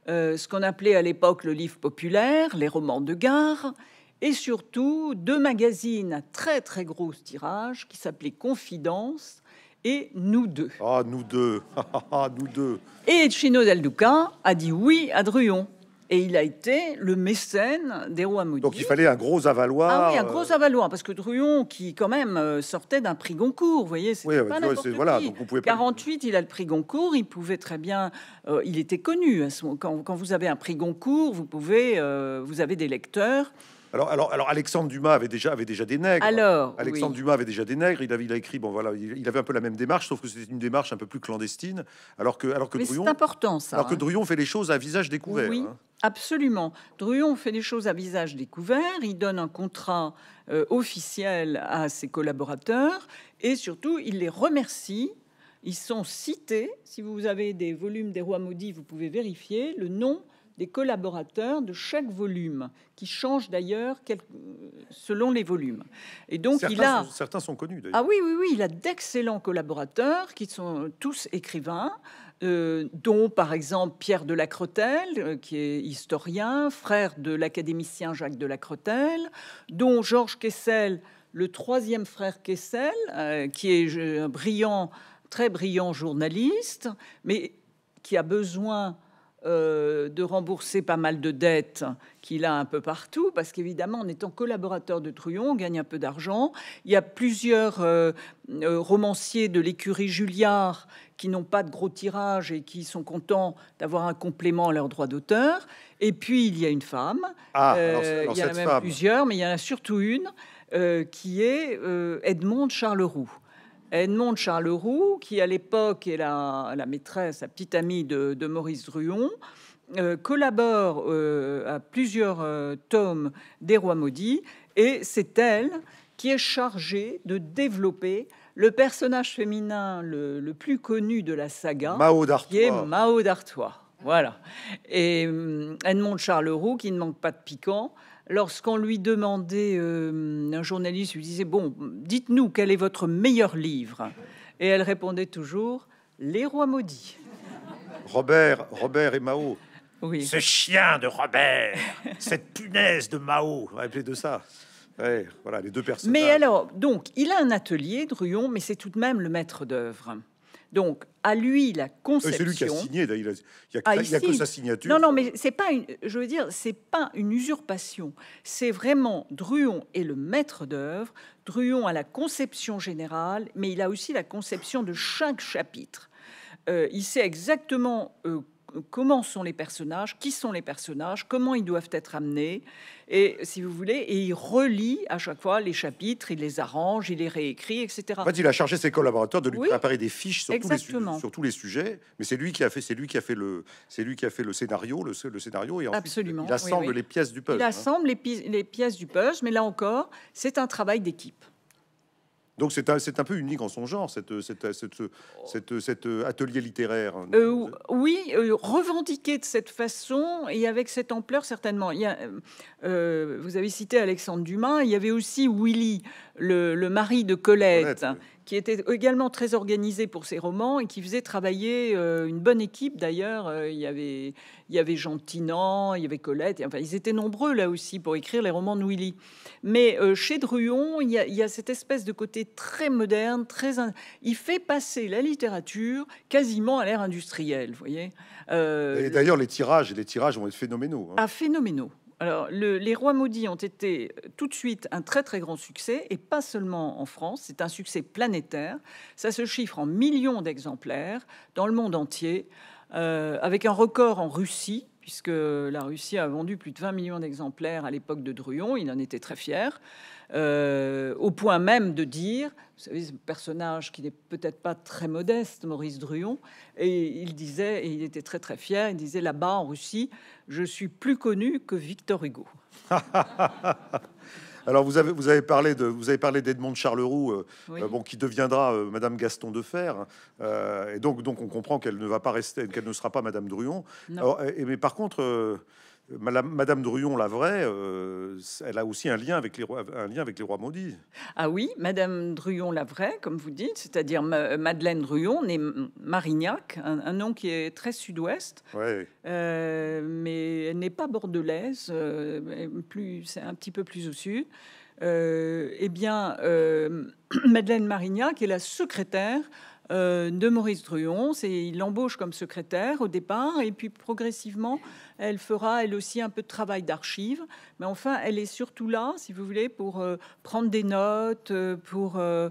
euh, ce qu'on appelait à l'époque le livre populaire, les romans de gare, et surtout deux magazines à très très gros tirage qui s'appelaient Confidence et Nous deux. Ah, nous deux, (laughs) ah, nous deux. Et Chino Del Duca a dit oui à Druon. Et il a été le mécène des rois Donc il fallait un gros avaloir. Ah oui, un euh, gros avaloir, parce que Druon, qui quand même euh, sortait d'un prix Goncourt, vous voyez, c'est pas n'importe qui. 48, il a le prix Goncourt, il pouvait très bien, euh, il était connu. Hein, quand, vous avez un prix Goncourt, vous pouvez, vous avez des lecteurs alors, alors, alors, Alexandre Dumas avait déjà, avait déjà des nègres. Alors, Alexandre Dumas avait déjà des nègres. Il avait, il a écrit, bon voilà, il, avait un peu la même démarche, sauf que c'était une démarche un peu plus clandestine. Alors que, alors que Mais c'est important ça. Alors que hein. Druon fait les choses à visage découvert. Oui, hein. absolument. Druon fait les choses à visage découvert. Il donne un contrat euh, officiel à ses collaborateurs et surtout, il les remercie. Ils sont cités. Si vous avez des volumes des rois maudits, vous pouvez vérifier le nom des collaborateurs de chaque volume, qui change d'ailleurs selon les volumes. Et donc certains il a sont, certains sont connus d'ailleurs. Ah oui oui oui, il a d'excellents collaborateurs qui sont tous écrivains. Euh, dont par exemple Pierre de la Crotelle, euh, qui est historien, frère de l'académicien Jacques de la Crotelle, dont Georges Kessel, le troisième frère Kessel, euh, qui est un brillant, très brillant journaliste, mais qui a besoin euh, de rembourser pas mal de dettes qu'il a un peu partout, parce qu'évidemment, en étant collaborateur de Truyon, on gagne un peu d'argent. Il y a plusieurs euh, euh, romanciers de l'écurie Julliard qui n'ont pas de gros tirages et qui sont contents d'avoir un complément à leurs droits d'auteur. Et puis, il y a une femme. Ah, il y en a même plusieurs, mais il y en a surtout une qui est Edmond Charleroux Edmond Charleroux, qui à l'époque est la, maîtresse, la petite amie de, Maurice Druon, euh, collabore euh, à plusieurs euh, tomes des Rois maudits, et c'est elle qui est chargée de développer le personnage féminin le, plus connu de la saga, Mao qui Mao d'Artois. Voilà. Et hum, Edmond Charleroux, qui ne manque pas de piquant, lorsqu'on lui demandait, euh, un journaliste lui disait, bon, dites-nous quel est votre meilleur livre Et elle répondait toujours, Les rois maudits. Robert, Robert et Mao. Oui. Ce chien de Robert, cette punaise de Mao, on va de ça. voilà les deux personnes. Mais alors, donc, il a un atelier, Druon, mais c'est tout de même le maître d'œuvre. Donc, à lui la conception. C'est lui qui a signé. Il, a, que sa signature. Non, non, mais c'est pas une. Je veux dire, c'est pas une usurpation. C'est vraiment Druon est le maître d'œuvre. Druon a la conception générale, mais il a aussi la conception de chaque chapitre. Euh, il sait exactement euh, comment sont les personnages, qui sont les personnages, comment ils doivent être amenés, et si vous voulez, et il relit à chaque fois les chapitres, il les arrange, il les réécrit, etc. En fait, il a chargé ses collaborateurs de lui préparer des fiches sur tous, les, sujets, mais c'est lui qui a fait, c'est lui qui a fait le, c'est lui qui a fait le scénario, le, scénario, et il assemble les pièces du puzzle. Il hein. assemble les pièces du puzzle, mais là encore, c'est un travail d'équipe. Donc c'est un, peu unique en son genre, cet atelier littéraire. Euh, oui, euh, revendiqué de cette façon et avec cette ampleur, certainement. Euh, vous avez cité Alexandre Dumas, il y avait aussi Willy, le, mari de Colette qui était également très organisé pour ses romans et qui faisait travailler euh, une bonne équipe d'ailleurs. Euh, il y avait, il y avait Jean Tinan, il y avait Colette, et enfin ils étaient nombreux là aussi pour écrire les romans de Willy. Mais euh, chez Druon, il y, a, cette espèce de côté très moderne, très. Il fait passer la littérature quasiment à l'ère industrielle, vous voyez. et d'ailleurs, les tirages, les tirages ont être phénoménaux. Hein. Ah, phénoménaux les rois maudits ont été euh, tout de suite un très très grand succès, et pas seulement en France, c'est un succès planétaire. Ça se chiffre en millions d'exemplaires dans le monde entier, euh, avec un record en Russie puisque la Russie a vendu plus de 20 millions d'exemplaires à l'époque de Druyon, il en était très fier, euh, au point même de dire, vous savez, ce personnage qui n'est peut-être pas très modeste, Maurice Druon, et il disait, et il était très très fier, il disait là-bas en Russie, je suis plus connu que Victor Hugo. (laughs) Alors vous avez vous avez parlé de vous avez parlé d'Edmond Charleroux, euh, euh, bon qui deviendra euh, Madame Gaston de Fer, et donc donc on comprend qu'elle ne va pas rester, qu'elle ne sera pas Madame Druon. mais par contre. Madame, Madame Druon, la vraie, euh, elle a aussi un lien, avec les rois, maudits. Ah oui, Madame Druyon la vraie, comme vous dites, c'est-à-dire Madeleine Druyon née Marignac, un, nom qui est très sud-ouest, euh, mais elle n'est pas bordelaise, euh, plus, c'est un petit peu plus au sud. eh bien, (clears throat) Madeleine Marignac est la secrétaire de Maurice Druyon. C'est, il l'embauche comme secrétaire au départ, et puis progressivement, elle fera, elle aussi, un peu de travail d'archives. Mais enfin, elle est surtout là, si vous voulez, pour euh, prendre des notes, euh, pour euh,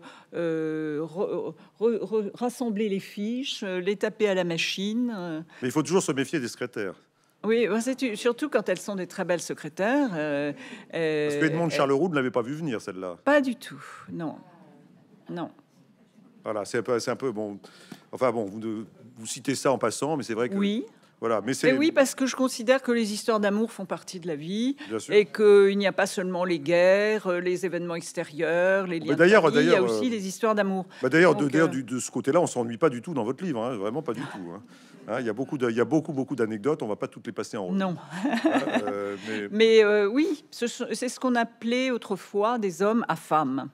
rassembler les fiches, les taper à la machine. Mais il faut toujours se méfier des secrétaires. Oui, bah, surtout quand elles sont des très belles secrétaires. Euh, Parce que ne l'avait pas vu venir, celle-là. Pas du tout, non. Non. Voilà, c'est un, un, peu bon. Enfin bon, vous, vous citez ça en passant, mais c'est vrai que. Oui. Voilà, mais c'est. oui, parce que je considère que les histoires d'amour font partie de la vie et qu'il n'y a pas seulement les guerres, euh, les événements extérieurs, les bah, liens. D'ailleurs, il y a aussi euh, les histoires d'amour. Bah, d'ailleurs, de, euh, de, ce côté-là, on s'ennuie pas du tout dans votre livre, hein, vraiment pas du tout. Hein. (laughs) Hein, il y a beaucoup, il y a beaucoup, beaucoup d'anecdotes. On va pas toutes les passer en revue. Non. mais, (laughs) oui, c'est ce, qu'on appelait autrefois des hommes à femmes,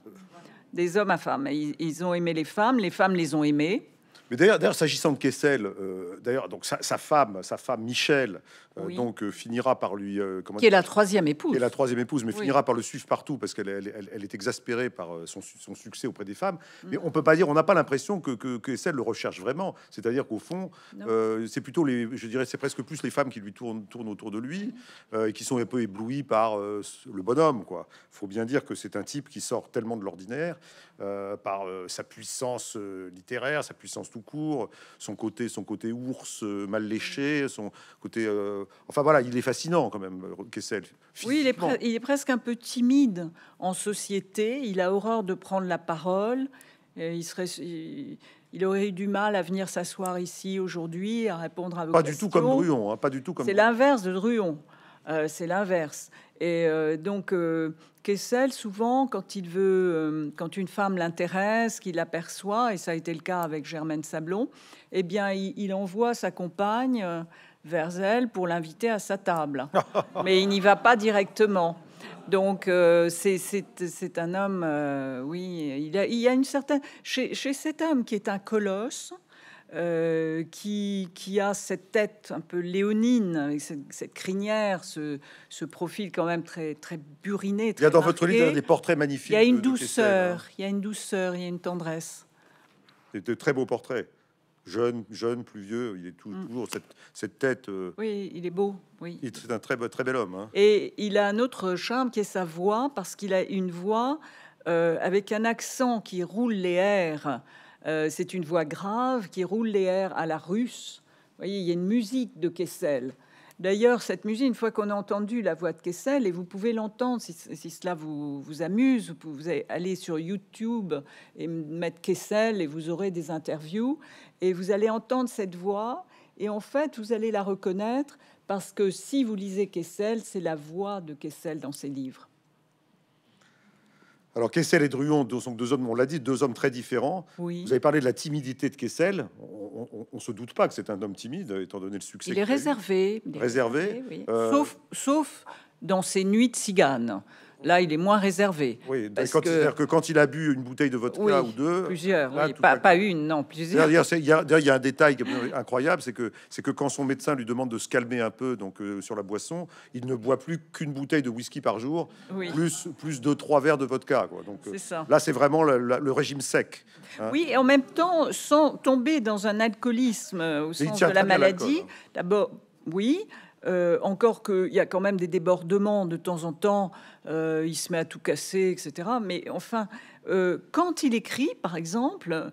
des hommes à femmes. Ils, ils ont aimé les femmes, les femmes les ont aimés. Mais d'ailleurs, s'agissant de Kessel, euh, d'ailleurs, donc sa, femme, sa femme Michel, euh, donc euh, finira par lui, comment qui est la troisième épouse, qui est la troisième épouse, mais finira par le suivre partout parce qu'elle elle, est exaspérée par son, succès auprès des femmes. Mm. Mais on peut pas dire, on n'a pas l'impression que, que, Kessel le recherche vraiment. C'est-à-dire qu'au fond, c'est plutôt les, je dirais, c'est presque plus les femmes qui lui tournent, tournent autour de lui mm. et qui sont un peu éblouies par le bonhomme. Quoi, faut bien dire que c'est un type qui sort tellement de l'ordinaire euh, par euh, sa puissance euh, littéraire, sa puissance tout court, son côté, son côté ours mal léché, son côté. enfin voilà, il est fascinant quand même, Kessel. Oui, il est, il est, presque un peu timide en société. Il a horreur de prendre la parole. il serait. Il, aurait eu du mal à venir s'asseoir ici aujourd'hui, à répondre à vos pas Du tout comme Druon, hein, pas du tout comme. C'est l'inverse de Druon. c'est l'inverse. Et euh, donc, euh, Kessel, souvent, quand il veut, euh, quand une femme l'intéresse, qu'il aperçoit, et ça a été le cas avec Germaine Sablon, eh bien, il, envoie sa compagne vers elle pour l'inviter à sa table. (laughs) Mais il n'y va pas directement. Donc, c'est un homme, oui, il, y a une certaine. chez, cet homme qui est un colosse, euh, qui, a cette tête un peu léonine, cette, crinière, ce, profil quand même très, très buriné. Très il y a dans votre livre des portraits magnifiques. Il y a une douceur, il y a une douceur, il y a une tendresse. C'est de très beaux portraits. Jeune, jeune, plus vieux, il est mm. toujours cette, tête. Euh, oui, il est beau. Oui. Il un très, très bel homme. Hein. Et il a un autre charme qui est sa voix, parce qu'il a une voix euh, avec un accent qui roule les airs. Euh, c'est une voix grave qui roule les airs à la russe. Vous voyez, il y a une musique de Kessel. D'ailleurs, cette musique, une fois qu'on a entendu la voix de Kessel, et vous pouvez l'entendre si, cela vous, vous, amuse, vous pouvez aller sur YouTube et mettre Kessel et vous aurez des interviews et vous allez entendre cette voix et en fait vous allez la reconnaître parce que si vous lisez Kessel, c'est la voix de Kessel dans ses livres. Alors Kessel et Druon sont deux hommes, on l'a dit, deux hommes très différents. Vous avez parlé de la timidité de Kessel. On, ne se doute pas que c'est un homme timide, étant donné le succès. Il est réservé. réservé. Euh, sauf, sauf dans ses nuits de cigane. Là, il est moins réservé. Oui, que... C'est-à-dire que quand il a bu une bouteille de vodka ou deux, plusieurs, pas, une, non, plusieurs. il y, a un détail incroyable, c'est que c'est que quand son médecin lui demande de se calmer un peu, donc euh, sur la boisson, il ne boit plus qu'une bouteille de whisky par jour, plus plus deux trois verres de vodka. Donc euh, là, c'est vraiment le régime sec. Hein. Oui, et en même temps, sans tomber dans un alcoolisme au euh, sens de la maladie. Hein. D'abord, oui. Euh, encore qu'il y a quand même des débordements de temps en temps, euh, il se met à tout casser, etc. Mais enfin, euh, quand il écrit, par exemple,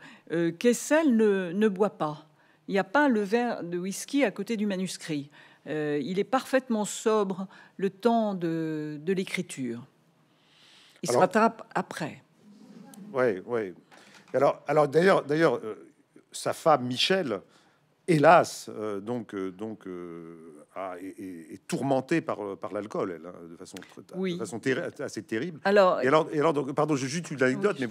Kessel ne, ne, boit pas. Il n'y a pas le verre de whisky à côté du manuscrit. il est parfaitement sobre le temps de, l'écriture. Il se rattrape après. Oui, oui. Alors, alors d'ailleurs, d'ailleurs, sa femme Michel hélas, euh, donc, euh, donc euh, est, tourmentée par, par l'alcool, elle, hein, de façon, façon assez terrible. Alors, et alors, donc, pardon, j'ai juste une anecdote, mais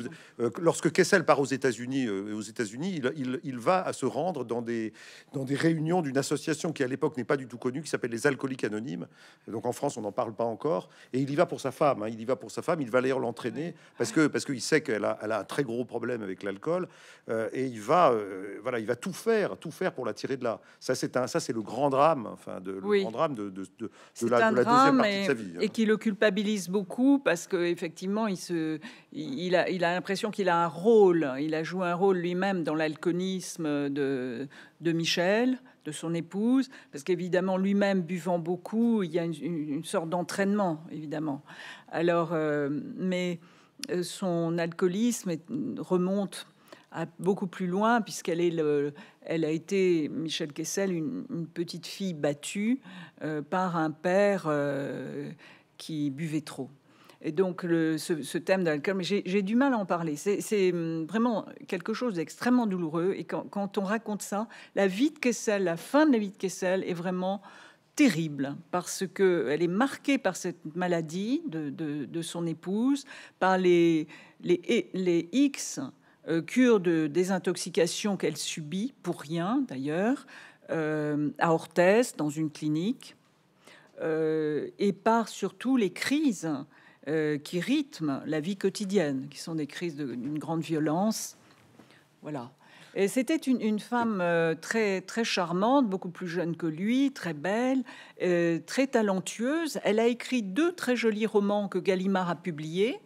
lorsque Kessel part aux États-Unis, aux États-Unis, il, va à se rendre dans des, dans des réunions d'une association qui à l'époque n'est pas du tout connue, qui s'appelle les Alcooliques Anonymes. Donc en France, on n'en parle pas encore. Et il y va pour sa femme. Hein, il y va pour sa femme. Il va d'ailleurs l'entraîner parce que parce qu'il sait qu'elle a, a, un très gros problème avec l'alcool. et il va, voilà, il va tout faire, tout faire pour l'a tirer de là. Ça, c'est un, ça, c'est le grand drame, enfin, de, le grand drame de, de, de, la, deuxième partie et, de sa vie. Hein. Et qui le culpabilise beaucoup parce que effectivement, il se, il a, il a l'impression qu'il a un rôle. Il a joué un rôle lui-même dans l'alcoolisme de, de Michel de son épouse, parce qu'évidemment, lui-même buvant beaucoup, il y a une, sorte d'entraînement, évidemment. Alors, euh, mais euh, son alcoolisme remonte beaucoup plus loin, puisqu'elle est le, elle a été, Michel Kessel, une, petite fille battue euh, par un père euh, qui buvait trop. Et donc, le, ce, thème de l'alcool, j'ai du mal à en parler. C'est hum, vraiment quelque chose d'extrêmement douloureux. Et quand, on raconte ça, la vie de Kessel, la fin de la vie de Kessel est vraiment terrible parce que elle est marquée par cette maladie de, son épouse, par les, les, les X euh, cure de désintoxication qu'elle subit pour rien d'ailleurs euh, à Orthez dans une clinique euh, et par surtout les crises qui rythment la vie quotidienne, qui sont des crises d'une grande violence. Voilà. Et c'était une, femme très, très charmante, beaucoup plus jeune que lui, très belle, très talentueuse. Elle a écrit deux très jolis romans que Gallimard a publiés.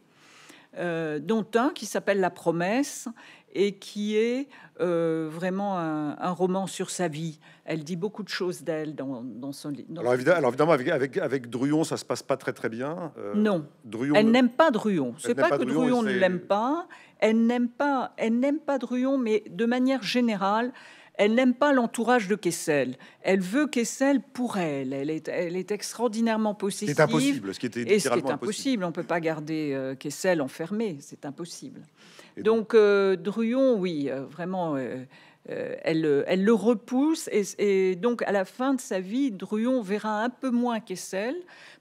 Euh, dont un qui s'appelle La promesse et qui est euh, vraiment un, roman sur sa vie. Elle dit beaucoup de choses d'elle dans, son livre. Alors, évidemment, avec, Druon, ça se passe pas très très bien. Euh, non, elle n'aime pas Druon. C'est pas, que Druon, ne l'aime Elle n'aime pas, elle n'aime pas Druon, mais de manière générale, elle n'aime pas l'entourage de Kessel. Elle veut Kessel pour elle. Elle est, elle est extraordinairement possessive. C'est impossible, ce qui était et ce est impossible. On ne peut pas garder euh, Kessel enfermé, c'est impossible. donc, euh, Druon, oui, euh, vraiment euh, elle, euh, elle, le repousse et, donc à la fin de sa vie, Druon verra un peu moins qu'Essel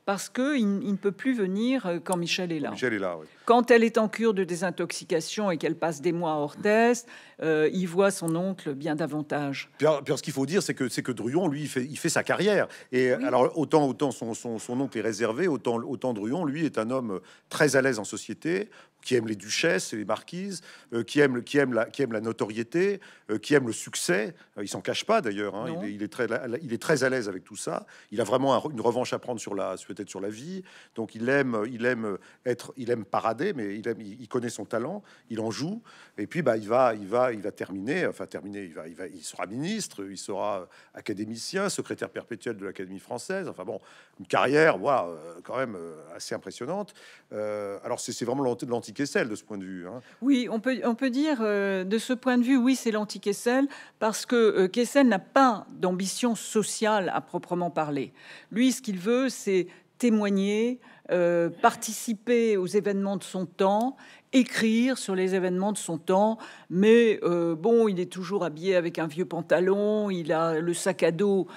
parce qu'il ne peut plus venir euh, quand Michel est là. est là Quand elle est en cure de désintoxication et qu'elle passe des mois à test, il voit son oncle bien davantage. Puis, ce qu'il faut dire, c'est que c'est que Druon, lui, il fait, sa carrière. Et alors autant autant son, oncle est réservé, autant autant Druon, lui, est un homme très à l'aise en société, qui aime les duchesses et les marquises, euh, qui, aiment, qui, aime la, qui la notoriété, euh, qui aime le succès. Euh, il s'en cache pas d'ailleurs. Hein. Il, est très, il est très à l'aise avec tout ça. Il a vraiment une revanche à prendre sur la, sur la vie. Donc il aime, il aime être, il aime parader, mais il, il, connaît son talent. Il en joue. Et puis bah il va, il va, il va terminer. Enfin terminer. Il va, il va, il sera ministre, il sera académicien, secrétaire perpétuel de l'Académie française. Enfin bon, une carrière, voilà, quand même assez impressionnante. alors c'est vraiment l'anti kessel de ce point de vue. Hein. Oui, on peut, on peut dire euh, de ce point de vue, oui, c'est l'anti-Kessel, parce que euh, Kessel n'a pas d'ambition sociale à proprement parler. Lui, ce qu'il veut, c'est témoigner, euh, participer aux événements de son temps, écrire sur les événements de son temps. Mais bon, il est toujours habillé avec un vieux pantalon, il a le sac à dos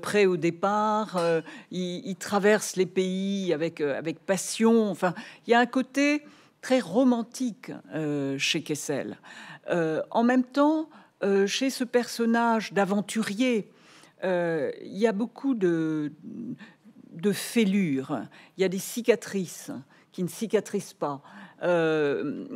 prêt au départ, il, traverse les pays avec, avec passion. Enfin, il y a un côté très romantique euh, chez Kessel. Euh, en même temps, euh, chez ce personnage d'aventurier, il y a beaucoup de, de fêlures, il y a des cicatrices qui ne cicatrisent pas. il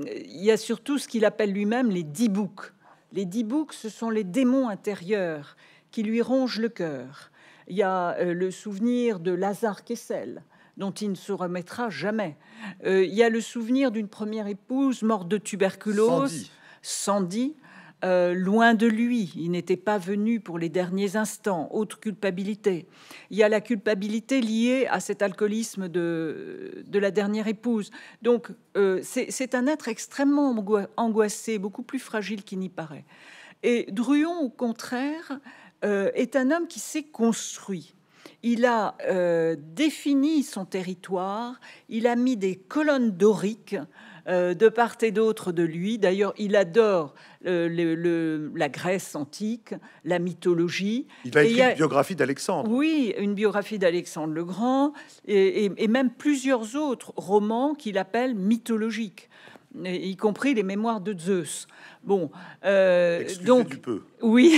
y a surtout ce qu'il appelle lui-même les dix boucs. Les dix boucs, ce sont les démons intérieurs qui lui rongent le cœur. Il y a le souvenir de Lazare Kessel, dont il ne se remettra jamais. Euh, il y a le souvenir d'une première épouse morte de tuberculose, Sandy. Sandy euh, loin de lui, il n'était pas venu pour les derniers instants, autre culpabilité. Il y a la culpabilité liée à cet alcoolisme de, de la dernière épouse. Donc euh, c'est un être extrêmement angoissé, beaucoup plus fragile qu'il n'y paraît. Et Druon, au contraire, est un homme qui s'est construit il a euh, défini son territoire, il a mis des colonnes doriques euh, de part et d'autre de lui. D'ailleurs, il adore euh, la Grèce antique, la mythologie. Il a écrit une biographie d'Alexandre. Oui, une biographie d'Alexandre le Grand et même plusieurs autres romans qu'il appelle mythologiques y compris les mémoires de Zeus. Bon, euh, donc oui,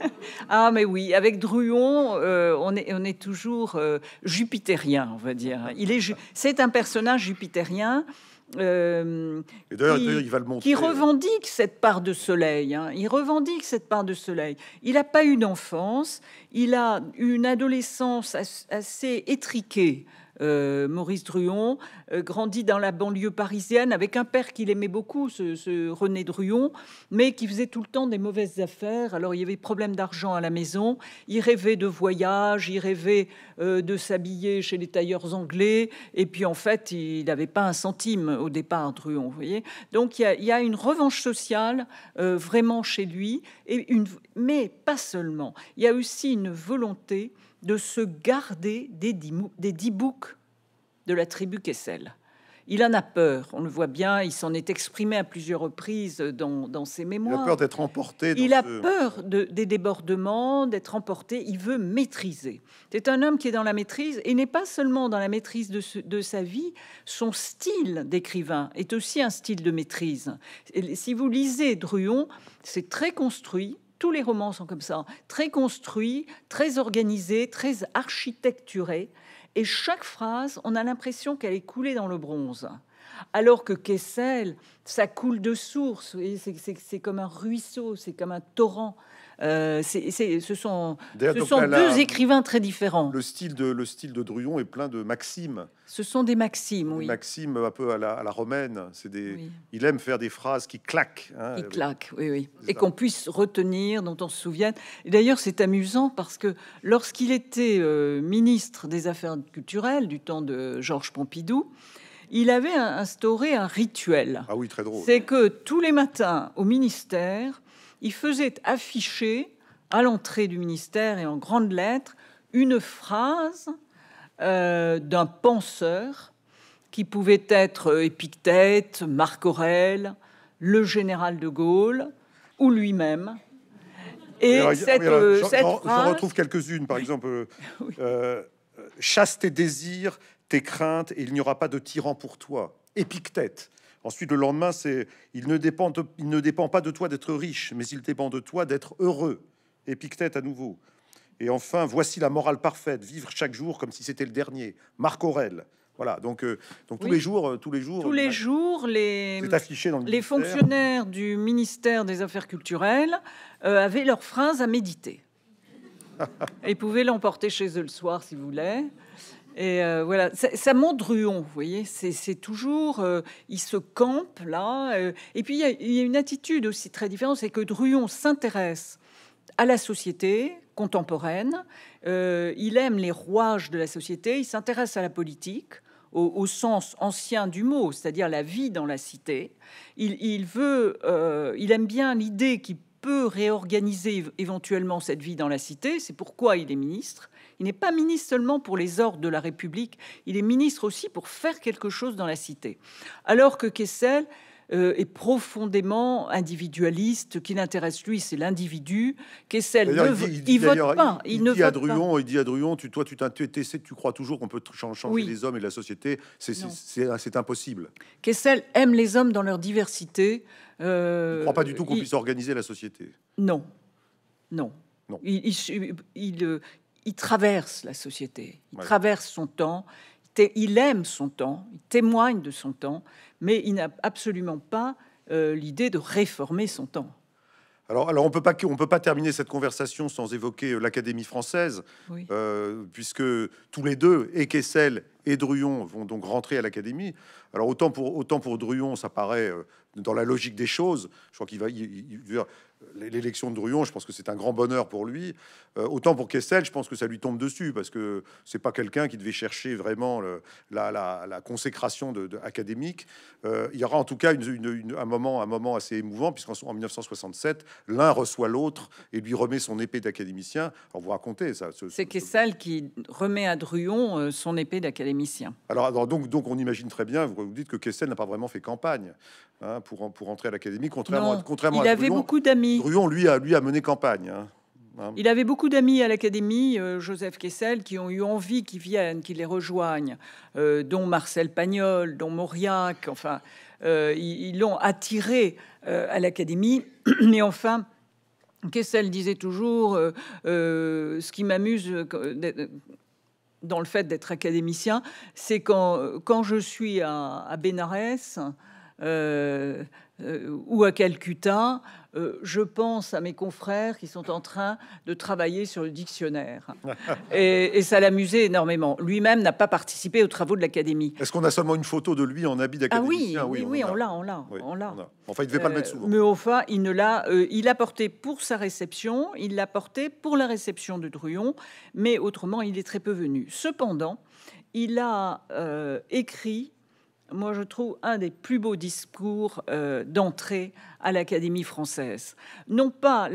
(laughs) ah mais oui, avec Druon, euh, on est on est toujours euh, jupitérien, on va dire. Il est c'est un personnage jupitérien. qui, il va le montrer, revendique cette part de soleil. Hein. Il revendique cette part de soleil. Il n'a pas eu d'enfance. Il a une adolescence assez étriquée. Euh, Maurice Druon, euh, grandit dans la banlieue parisienne avec un père qu'il aimait beaucoup, ce, René Druon, mais qui faisait tout le temps des mauvaises affaires. Alors il y avait problème d'argent à la maison, il rêvait de voyages, il rêvait euh, de s'habiller chez les tailleurs anglais, et puis en fait il n'avait pas un centime au départ, Druon, vous voyez. Donc il y, a, une revanche sociale vraiment chez lui, et une, mais pas seulement. Il y a aussi une volonté de se garder des dix, des boucs de la tribu Kessel. Il en a peur, on le voit bien, il s'en est exprimé à plusieurs reprises dans, ses mémoires. Il a peur d'être emporté. il a peur des débordements, d'être emporté, il veut maîtriser. C'est un homme qui est dans la maîtrise, et n'est pas seulement dans la maîtrise de, sa vie, son style d'écrivain est aussi un style de maîtrise. si vous lisez Druon, c'est très construit, tous les romans sont comme ça, hein. très construits, très organisés, très architecturés. Et chaque phrase, on a l'impression qu'elle est coulée dans le bronze. Alors que Kessel, ça coule de source, c'est comme un ruisseau, c'est comme un torrent. Euh, c'est, ce sont, deux écrivains très différents. Le style, de, le style de Druon est plein de maximes. Ce sont des maximes, oui. maximes un peu à la, romaine. C'est Il aime faire des phrases qui claquent. Hein, Et qu'on puisse retenir, dont on se souvienne. d'ailleurs, c'est amusant parce que lorsqu'il était euh, ministre des Affaires culturelles du temps de Georges Pompidou, il avait instauré un rituel. Ah oui, très drôle. C'est que tous les matins au ministère, il faisait afficher à l'entrée du ministère et en grandes lettres une phrase euh, d'un penseur qui pouvait être Épictète, Marc Aurèle, le général de Gaulle ou lui-même. Et cette, euh, phrase... retrouve quelques-unes, par exemple, euh, (laughs) chasse tes désirs, tes craintes, et il n'y aura pas de tyran pour toi. Épictète. Ensuite, le lendemain, c'est il ne dépend pas de toi d'être riche, mais il dépend de toi d'être heureux. Épictète à nouveau. Et enfin, voici la morale parfaite vivre chaque jour comme si c'était le dernier. Marc Aurèle. Voilà, donc, euh, euh, tous les jours, tous les jours, tous les jours, les, les fonctionnaires du ministère des Affaires culturelles euh, avaient leurs phrases à méditer (laughs) et pouvaient l'emporter chez eux le soir si vous et euh, voilà, ça, ça, Druon, vous voyez, c'est toujours, euh, il se campe là. Euh, et puis il y, a une attitude aussi très différente, c'est que Druon s'intéresse à la société contemporaine, il aime les rouages de la société, il s'intéresse à la politique. Au, sens ancien du mot, c'est-à-dire la vie dans la cité. Il, veut, il aime bien l'idée qu'il peut réorganiser éventuellement cette vie dans la cité. C'est pourquoi il est ministre. Il n'est pas ministre seulement pour les ordres de la République, il est ministre aussi pour faire quelque chose dans la cité. Alors que Kessel euh, est profondément individualiste, qui l'intéresse lui, c'est l'individu. Kessel, ne, il, vote pas. Il, ne dit à Druon, il dit à Druon, tu, toi, tu tu crois toujours qu'on peut changer les hommes et la société, c'est impossible. Kessel aime les hommes dans leur diversité. Euh, il ne croit pas du tout qu'on puisse organiser la société. Non, non. non. Il, euh, il traverse la société, il traverse son temps, il aime son temps, il témoigne de son temps, mais il n'a absolument pas euh, l'idée de réformer son temps. Alors, alors on peut pas on peut pas terminer cette conversation sans évoquer euh, l'Académie française, euh, puisque tous les deux, et Kessel et Druon, vont donc rentrer à l'Académie. Alors autant pour autant pour Druon, ça paraît dans la logique des choses. Je crois qu'il va l'élection de Druon, je pense que c'est un grand bonheur pour lui. Euh, autant pour Kessel, je pense que ça lui tombe dessus parce que c'est pas quelqu'un qui devait chercher vraiment la, consécration de, académique. Euh, il y aura en tout cas une, une, un moment, un moment assez émouvant puisqu'en en 1967, l'un reçoit l'autre et lui remet son épée d'académicien. On vous racontez ça. C'est ce, Kessel qui remet à Druon euh, son épée d'académicien. Alors, donc, donc on imagine très bien. Vous, vous dites que Kessel n'a pas vraiment fait campagne hein, pour pour entrer à l'académie, contrairement à, contrairement il avait beaucoup d'amis d'amis. lui, a, lui, mené campagne. Hein. Hein. Il avait beaucoup d'amis à l'académie, euh, Joseph Kessel, qui ont eu envie qu'ils viennent, qu'ils les rejoignent, euh, dont Marcel Pagnol, dont Mauriac, enfin, euh, ils l'ont attiré à l'académie. Mais (clears throat) enfin, Kessel disait toujours ce qui m'amuse dans le fait d'être académicien, c'est quand, je suis à, à Bénarès euh, euh, ou à Calcutta, euh, je pense à mes confrères qui sont en train de travailler sur le dictionnaire. (laughs) et, ça l'amusait énormément. Lui-même n'a pas participé aux travaux de l'académie. Est-ce qu'on a seulement une photo de lui en habit ah d'académicien Ah oui, oui, on l'a, on l'a, on l'a. Enfin, il devait pas le mettre souvent. Mais enfin, il ne l'a. il l'a porté pour sa réception, il l'a porté pour la réception de Druon, mais autrement, il est très peu venu. Cependant, il a écrit moi je trouve, un des plus beaux discours euh, d'entrée à l'Académie française. Non pas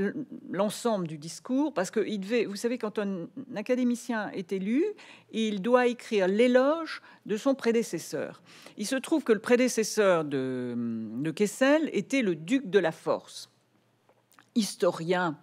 l'ensemble du discours, parce que il devait, vous savez, quand un académicien est élu, il doit écrire l'éloge de son prédécesseur. Il se trouve que le prédécesseur de, de Kessel était le duc de la Force, historien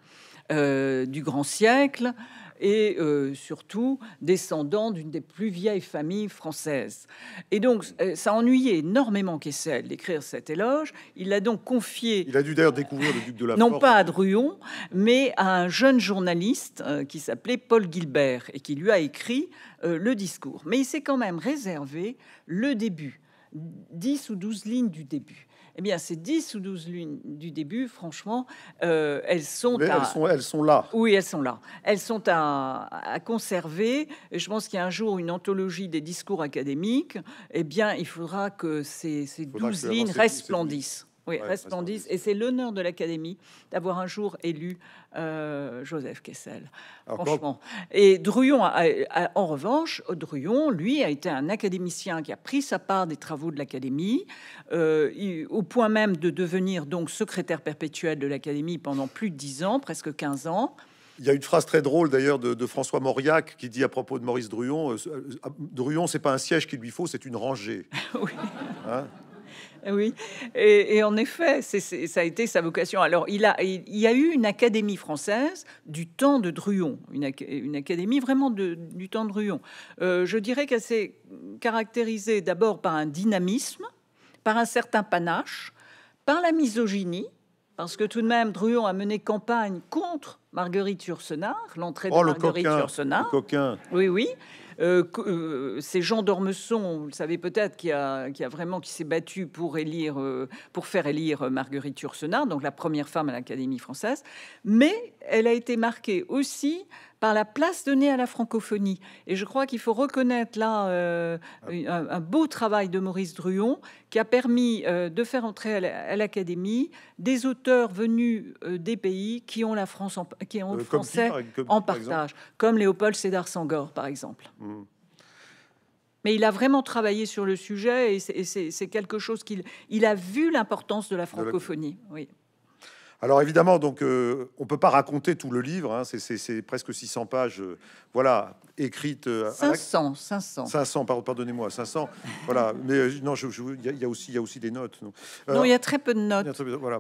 euh, du grand siècle et euh, surtout descendant d'une des plus vieilles familles françaises. Et donc, euh, ça ennuyé énormément Kessel d'écrire cet éloge. Il l'a donc confié. Il a dû d'ailleurs découvrir le duc de la Non pas à Druon, mais à un jeune journaliste euh, qui s'appelait Paul Gilbert et qui lui a écrit le discours. Mais il s'est quand même réservé le début, 10 ou 12 lignes du début eh bien, ces 10 ou 12 lunes du début, franchement, euh, elles, sont à, elles, sont elles sont là. Oui, elles sont là. Elles sont à, conserver. Et je pense qu'il y a un jour une anthologie des discours académiques. Eh bien, il faudra que ces, ces 12 lignes resplendissent. Oui, ouais, Et c'est l'honneur de l'Académie d'avoir un jour élu euh, Joseph Kessel. franchement. Et Druyon, en revanche, Druyon, lui, a été un académicien qui a pris sa part des travaux de l'Académie, euh, au point même de devenir donc secrétaire perpétuel de l'Académie pendant plus de 10 ans, presque 15 ans. Il y a une phrase très drôle d'ailleurs de, François Mauriac qui dit à propos de Maurice Druon euh, euh c'est pas un siège qu'il lui faut, c'est une rangée. (laughs) oui. Hein eh oui, et, en effet, ça a été sa vocation. Alors, il, a, il, y a eu une académie française du temps de Druon, une, académie vraiment de, du temps de Druon. Euh, je dirais qu'elle s'est caractérisée d'abord par un dynamisme, par un certain panache, par la misogynie, parce que tout de même, Druon a mené campagne contre Marguerite Yourcenar, l'entrée de oh, Marguerite le coquin, Le coquin. Oui, oui. Euh, euh, c'est Jean d'Ormesson, vous le savez peut-être, qui a, vraiment qui s'est battu pour élire, euh, pour faire élire Marguerite Yourcenar, donc la première femme à l'Académie française. Mais elle a été marquée aussi par la place donnée à la francophonie. Et je crois qu'il faut reconnaître là euh, ah. un, beau travail de Maurice Druon qui a permis euh, de faire entrer à l'Académie des auteurs venus euh, des pays qui ont la France, qui ont le français en partage, comme Léopold Sédar sangor par exemple. Hmm. Mais il a vraiment travaillé sur le sujet et c'est quelque chose qu'il il a vu l'importance de la francophonie. Oui. Alors évidemment, donc, euh, on ne peut pas raconter tout le livre, hein. c'est presque 600 pages, euh, voilà, écrite. 500, 500. 500, pardonnez-moi, 500. voilà, mais euh, non, il y, a aussi, il y aussi des notes. Euh, non, il y a très peu de notes.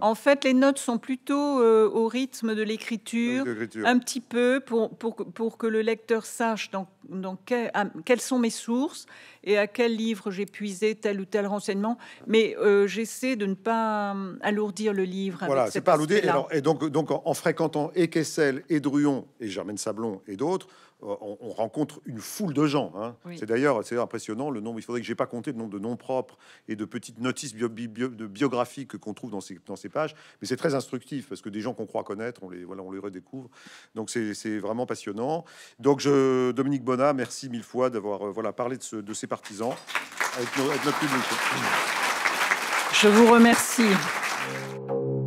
En fait, les notes sont plutôt euh, au rythme de l'écriture, un petit peu pour, pour, que le lecteur sache dans, dans quelles sont mes sources et à quel livre j'ai puisé tel ou tel renseignement. Mais j'essaie de ne pas hum, alourdir le livre. Voilà, c'est pas Et, et donc, donc en, fréquentant et Kessel et Druon et Germaine Sablon et d'autres, euh, on, rencontre une foule de gens. Hein. C'est d'ailleurs c'est impressionnant le nombre. Il faudrait que j'ai pas compté le nombre de noms propres et de petites notices biographiques qu'on trouve dans ces, pages. Mais c'est très instructif parce que des gens qu'on croit connaître, on les voilà, on les redécouvre. Donc c'est vraiment passionnant. Donc je, Dominique Bonnat, merci mille fois d'avoir euh, voilà parlé de, ces partisans avec notre public. Je vous remercie.